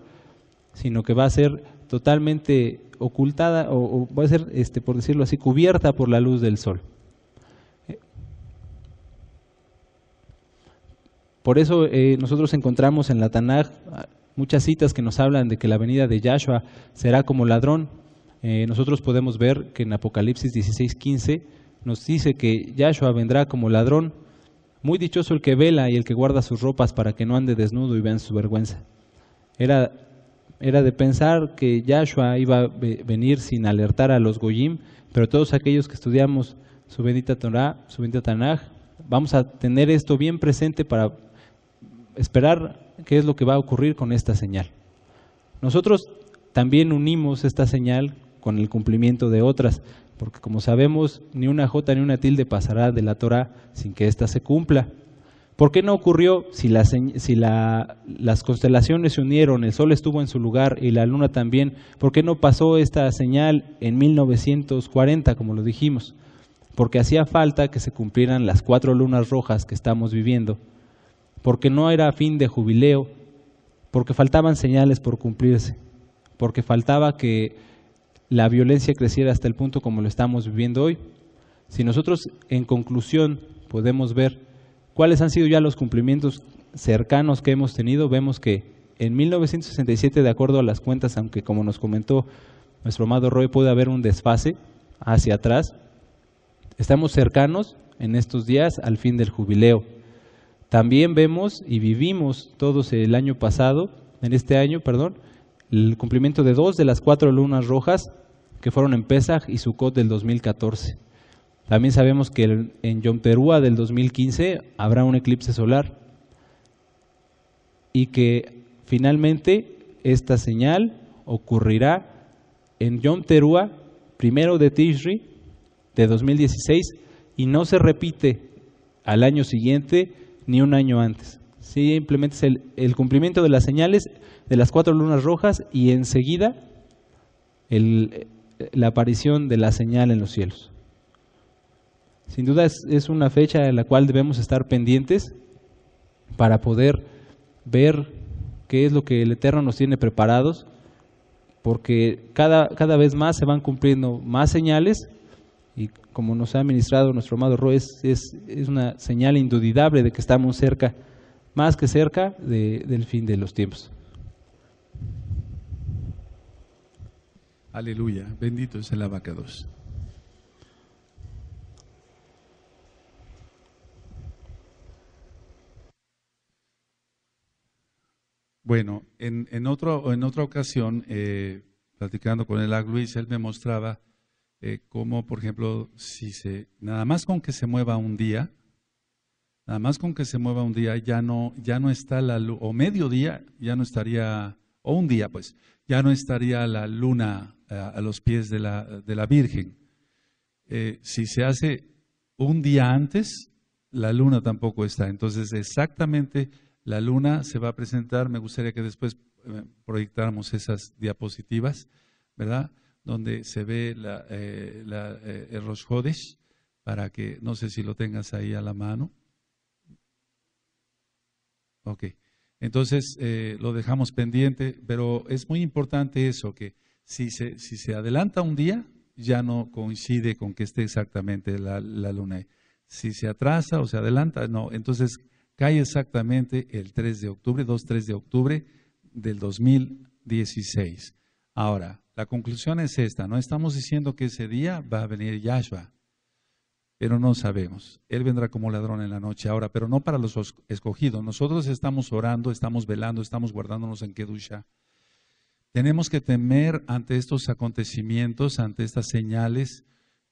sino que va a ser totalmente ocultada o, va a ser, este, por decirlo así, cubierta por la luz del sol. Eh, por eso eh, nosotros encontramos en la Tanaj ah, muchas citas que nos hablan de que la venida de Yahshua será como ladrón. nosotros podemos ver que en Apocalipsis 16.15 nos dice que Yahshua vendrá como ladrón, muy dichoso el que vela y el que guarda sus ropas para que no ande desnudo y vean su vergüenza. Era, de pensar que Yahshua iba a venir sin alertar a los Goyim, pero todos aquellos que estudiamos su bendita Torah, su bendita Tanaj, vamos a tener esto bien presente para esperar qué es lo que va a ocurrir con esta señal. Nosotros también unimos esta señal con el cumplimiento de otras porque como sabemos, ni una jota ni una tilde pasará de la Torah sin que ésta se cumpla. ¿Por qué no ocurrió si, si las constelaciones se unieron, el Sol estuvo en su lugar y la Luna también? ¿Por qué no pasó esta señal en 1940, como lo dijimos? Porque hacía falta que se cumplieran las cuatro lunas rojas que estamos viviendo, porque no era fin de jubileo, porque faltaban señales por cumplirse, porque faltaba que la violencia creciera hasta el punto como lo estamos viviendo hoy. Si nosotros en conclusión podemos ver cuáles han sido ya los cumplimientos cercanos que hemos tenido, vemos que en 1967, de acuerdo a las cuentas, aunque como nos comentó nuestro amado Roy, puede haber un desfase hacia atrás, estamos cercanos en estos días al fin del jubileo. También vemos y vivimos todos el año pasado, en este año, perdón, el cumplimiento de dos de las cuatro lunas rojas que fueron en Pesach y Sukkot del 2014. También sabemos que en Yom Teruah del 2015 habrá un eclipse solar y que finalmente esta señal ocurrirá en Yom Teruah, primero de Tishri de 2016, y no se repite al año siguiente ni un año antes. Simplemente el cumplimiento de las señales de las cuatro lunas rojas y enseguida la aparición de la señal en los cielos. Sin duda es, una fecha en la cual debemos estar pendientes para poder ver qué es lo que el Eterno nos tiene preparados, porque cada, vez más se van cumpliendo más señales y como nos ha ministrado nuestro amado Ruiz, es, una señal indudable de que estamos cerca, más que cerca del fin de los tiempos. Aleluya, bendito es el abacados. Bueno, en, en, otra ocasión, eh, platicando con el Luis, él me mostraba eh, cómo, por ejemplo, si se, nada más con que se mueva un día, nada más con que se mueva un día, ya no, ya no está la luz, o mediodía, ya no estaría, o un día, pues, ya no estaría la luna a, los pies de la, Virgen. Eh, si se hace un día antes, la luna tampoco está. Entonces, exactamente la luna se va a presentar. Me gustaría que después eh, proyectáramos esas diapositivas, ¿verdad? Donde se ve la, eh, el Rosh para que, no sé si lo tengas ahí a la mano. Ok, entonces lo dejamos pendiente, pero es muy importante eso, que si se, si se adelanta un día, ya no coincide con que esté exactamente la, luna Si se atrasa o se adelanta, no. Entonces cae exactamente el 3 de octubre, 2-3 de octubre del 2016. Ahora, la conclusión es esta, no estamos diciendo que ese día va a venir Yahshua, pero no sabemos. Él vendrá como ladrón en la noche ahora, pero no para los escogidos. Nosotros estamos orando, estamos velando, estamos guardándonos en Kedusha. Tenemos que temer ante estos acontecimientos, ante estas señales,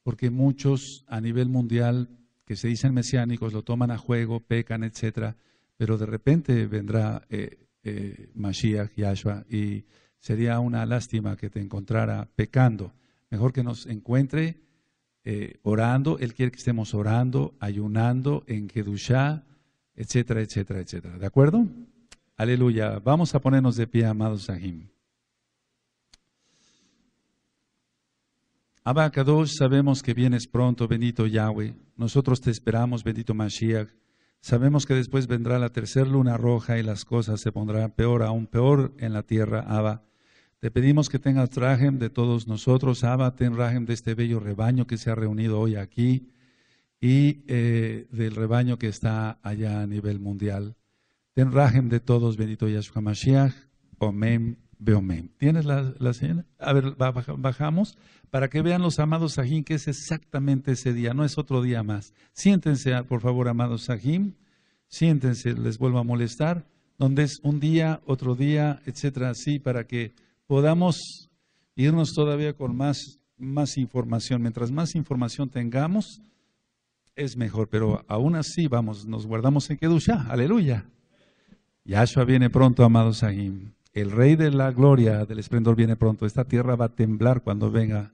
porque muchos a nivel mundial que se dicen mesiánicos lo toman a juego, pecan, etcétera, pero de repente vendrá eh, eh, Mashiach, Yahshua, y sería una lástima que te encontrara pecando. Mejor que nos encuentre eh, orando, Él quiere que estemos orando, ayunando en Kedushah, etcétera, etcétera, etcétera. ¿De acuerdo? Aleluya. Vamos a ponernos de pie, amados Sahim. Abba Kadosh, sabemos que vienes pronto, bendito Yahweh. Nosotros te esperamos, bendito Mashiach. Sabemos que después vendrá la tercera luna roja y las cosas se pondrán peor, aún peor en la tierra, Abba. Te pedimos que tengas traje de todos nosotros, Abba, ten rajem de este bello rebaño que se ha reunido hoy aquí y eh, del rebaño que está allá a nivel mundial. Ten rajem de todos, bendito Yahshua Mashiach. Omen, omen. ¿Tienes la, la señal? A ver, bajamos para que vean los amados Sahim que es exactamente ese día, no es otro día más. Siéntense, ah, por favor, amados Sahim, siéntense, les vuelvo a molestar, donde es un día, otro día, etcétera, así, para que podamos irnos todavía con más, información. Mientras más información tengamos, es mejor, pero aún así, vamos, nos guardamos en Kedusha, aleluya. Yahshua viene pronto, amados Sahim. El Rey de la Gloria, del Esplendor, viene pronto. Esta tierra va a temblar cuando venga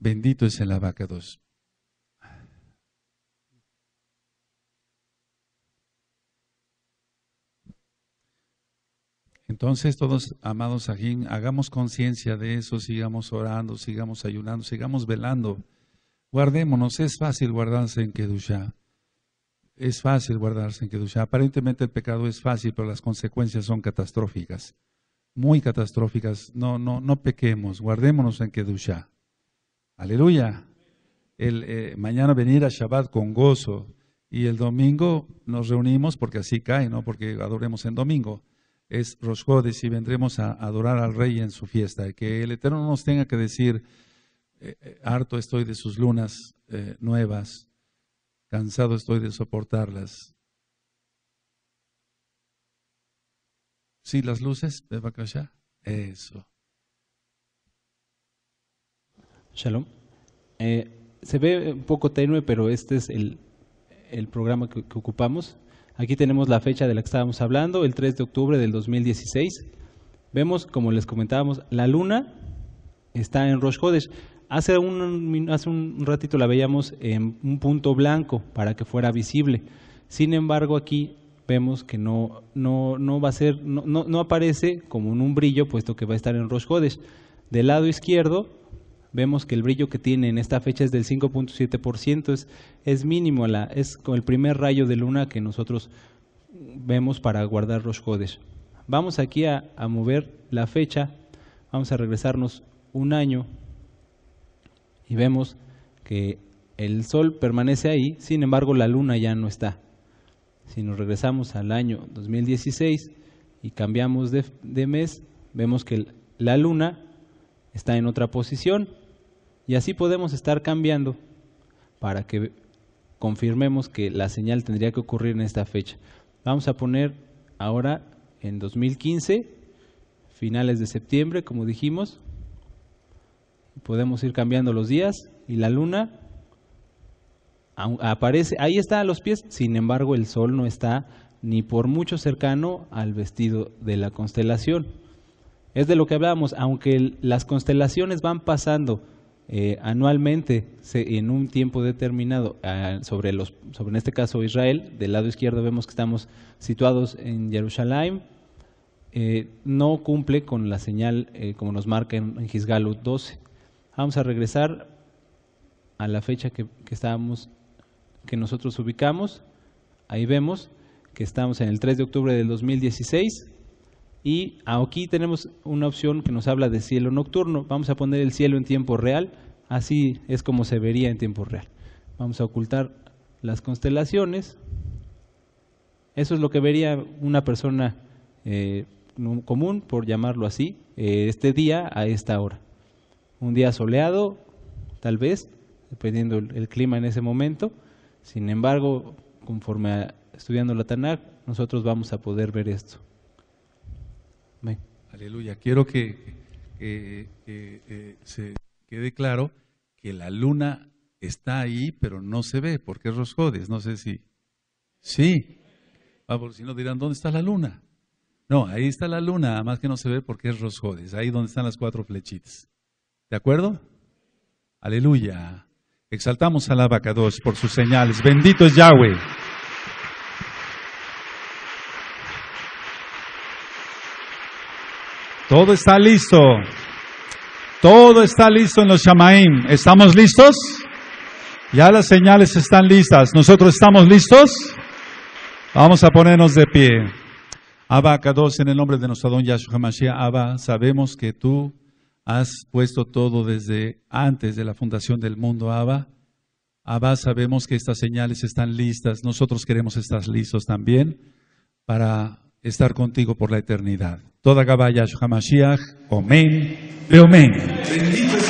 Bendito es el dos. Entonces, todos amados Ajín, hagamos conciencia de eso, sigamos orando, sigamos ayunando, sigamos velando. Guardémonos, es fácil guardarse en Kedusha. Es fácil guardarse en Kedusha. Aparentemente el pecado es fácil, pero las consecuencias son catastróficas. Muy catastróficas. No, no, no pequemos, guardémonos en Kedusha. Aleluya. El, eh, mañana venir a Shabbat con gozo y el domingo nos reunimos porque así cae, ¿no? Porque adoremos en domingo. Es Rosh y vendremos a adorar al Rey en su fiesta. Que el Eterno nos tenga que decir, eh, eh, harto estoy de sus lunas nuevas, cansado estoy de soportarlas. ¿Sí las luces de Eso. Shalom. Eh, se ve un poco tenue, pero este es el, programa que, ocupamos. Aquí tenemos la fecha de la que estábamos hablando, el 3 de octubre del 2016. Vemos, como les comentábamos, la luna está en Rosh Hace un, hace un ratito la veíamos en un punto blanco para que fuera visible. Sin embargo, aquí vemos que no, no, no va a ser, no, no, aparece como un brillo, puesto que va a estar en Rosh Del lado izquierdo vemos que el brillo que tiene en esta fecha es del 5.7%, es, mínimo, es con el primer rayo de luna que nosotros vemos para guardar los codes. Vamos aquí a, mover la fecha, vamos a regresarnos un año y vemos que el sol permanece ahí, sin embargo la luna ya no está. Si nos regresamos al año 2016 y cambiamos de mes, vemos que la luna está en otra posición y así podemos estar cambiando para que confirmemos que la señal tendría que ocurrir en esta fecha. Vamos a poner ahora en 2015, finales de septiembre, como dijimos. Podemos ir cambiando los días y la luna aparece, ahí está a los pies, sin embargo el sol no está ni por mucho cercano al vestido de la constelación. Es de lo que hablábamos, aunque las constelaciones van pasando eh, anualmente se, en un tiempo determinado ah, sobre los sobre en este caso Israel del lado izquierdo vemos que estamos situados en Jerusalén eh, no cumple con la señal eh, como nos marca en, en 12 vamos a regresar a la fecha que, que estábamos que nosotros ubicamos ahí vemos que estamos en el 3 de octubre del 2016 y aquí tenemos una opción que nos habla de cielo nocturno. Vamos a poner el cielo en tiempo real. Así es como se vería en tiempo real. Vamos a ocultar las constelaciones. Eso es lo que vería una persona eh, común, por llamarlo así, eh, este día a esta hora. Un día soleado, tal vez, dependiendo del clima en ese momento. Sin embargo, conforme estudiando la TANAC, nosotros vamos a poder ver esto. Aleluya. Quiero que, eh, se quede claro que la luna está ahí, pero no se ve, porque es Rosjodes. No sé si. Sí. si no dirán, ¿dónde está la luna? No, ahí está la luna, más que no se ve porque es Rosjodes, ahí donde están las cuatro flechitas. ¿De acuerdo? Aleluya. Exaltamos a la vaca dos por sus señales. Bendito es Yahweh. Todo está listo. Todo está listo en los Shamaim. ¿Estamos listos? Ya las señales están listas. ¿Nosotros estamos listos? Vamos a ponernos de pie. Abba Kados en el nombre de nuestro don Yahshua Mashiach, Abba, sabemos que tú has puesto todo desde antes de la fundación del mundo, Abba. Abba, sabemos que estas señales están listas. Nosotros queremos estar listos también para estar contigo por la eternidad. Toda Gabayas Hamashiach, Omen, Beomen.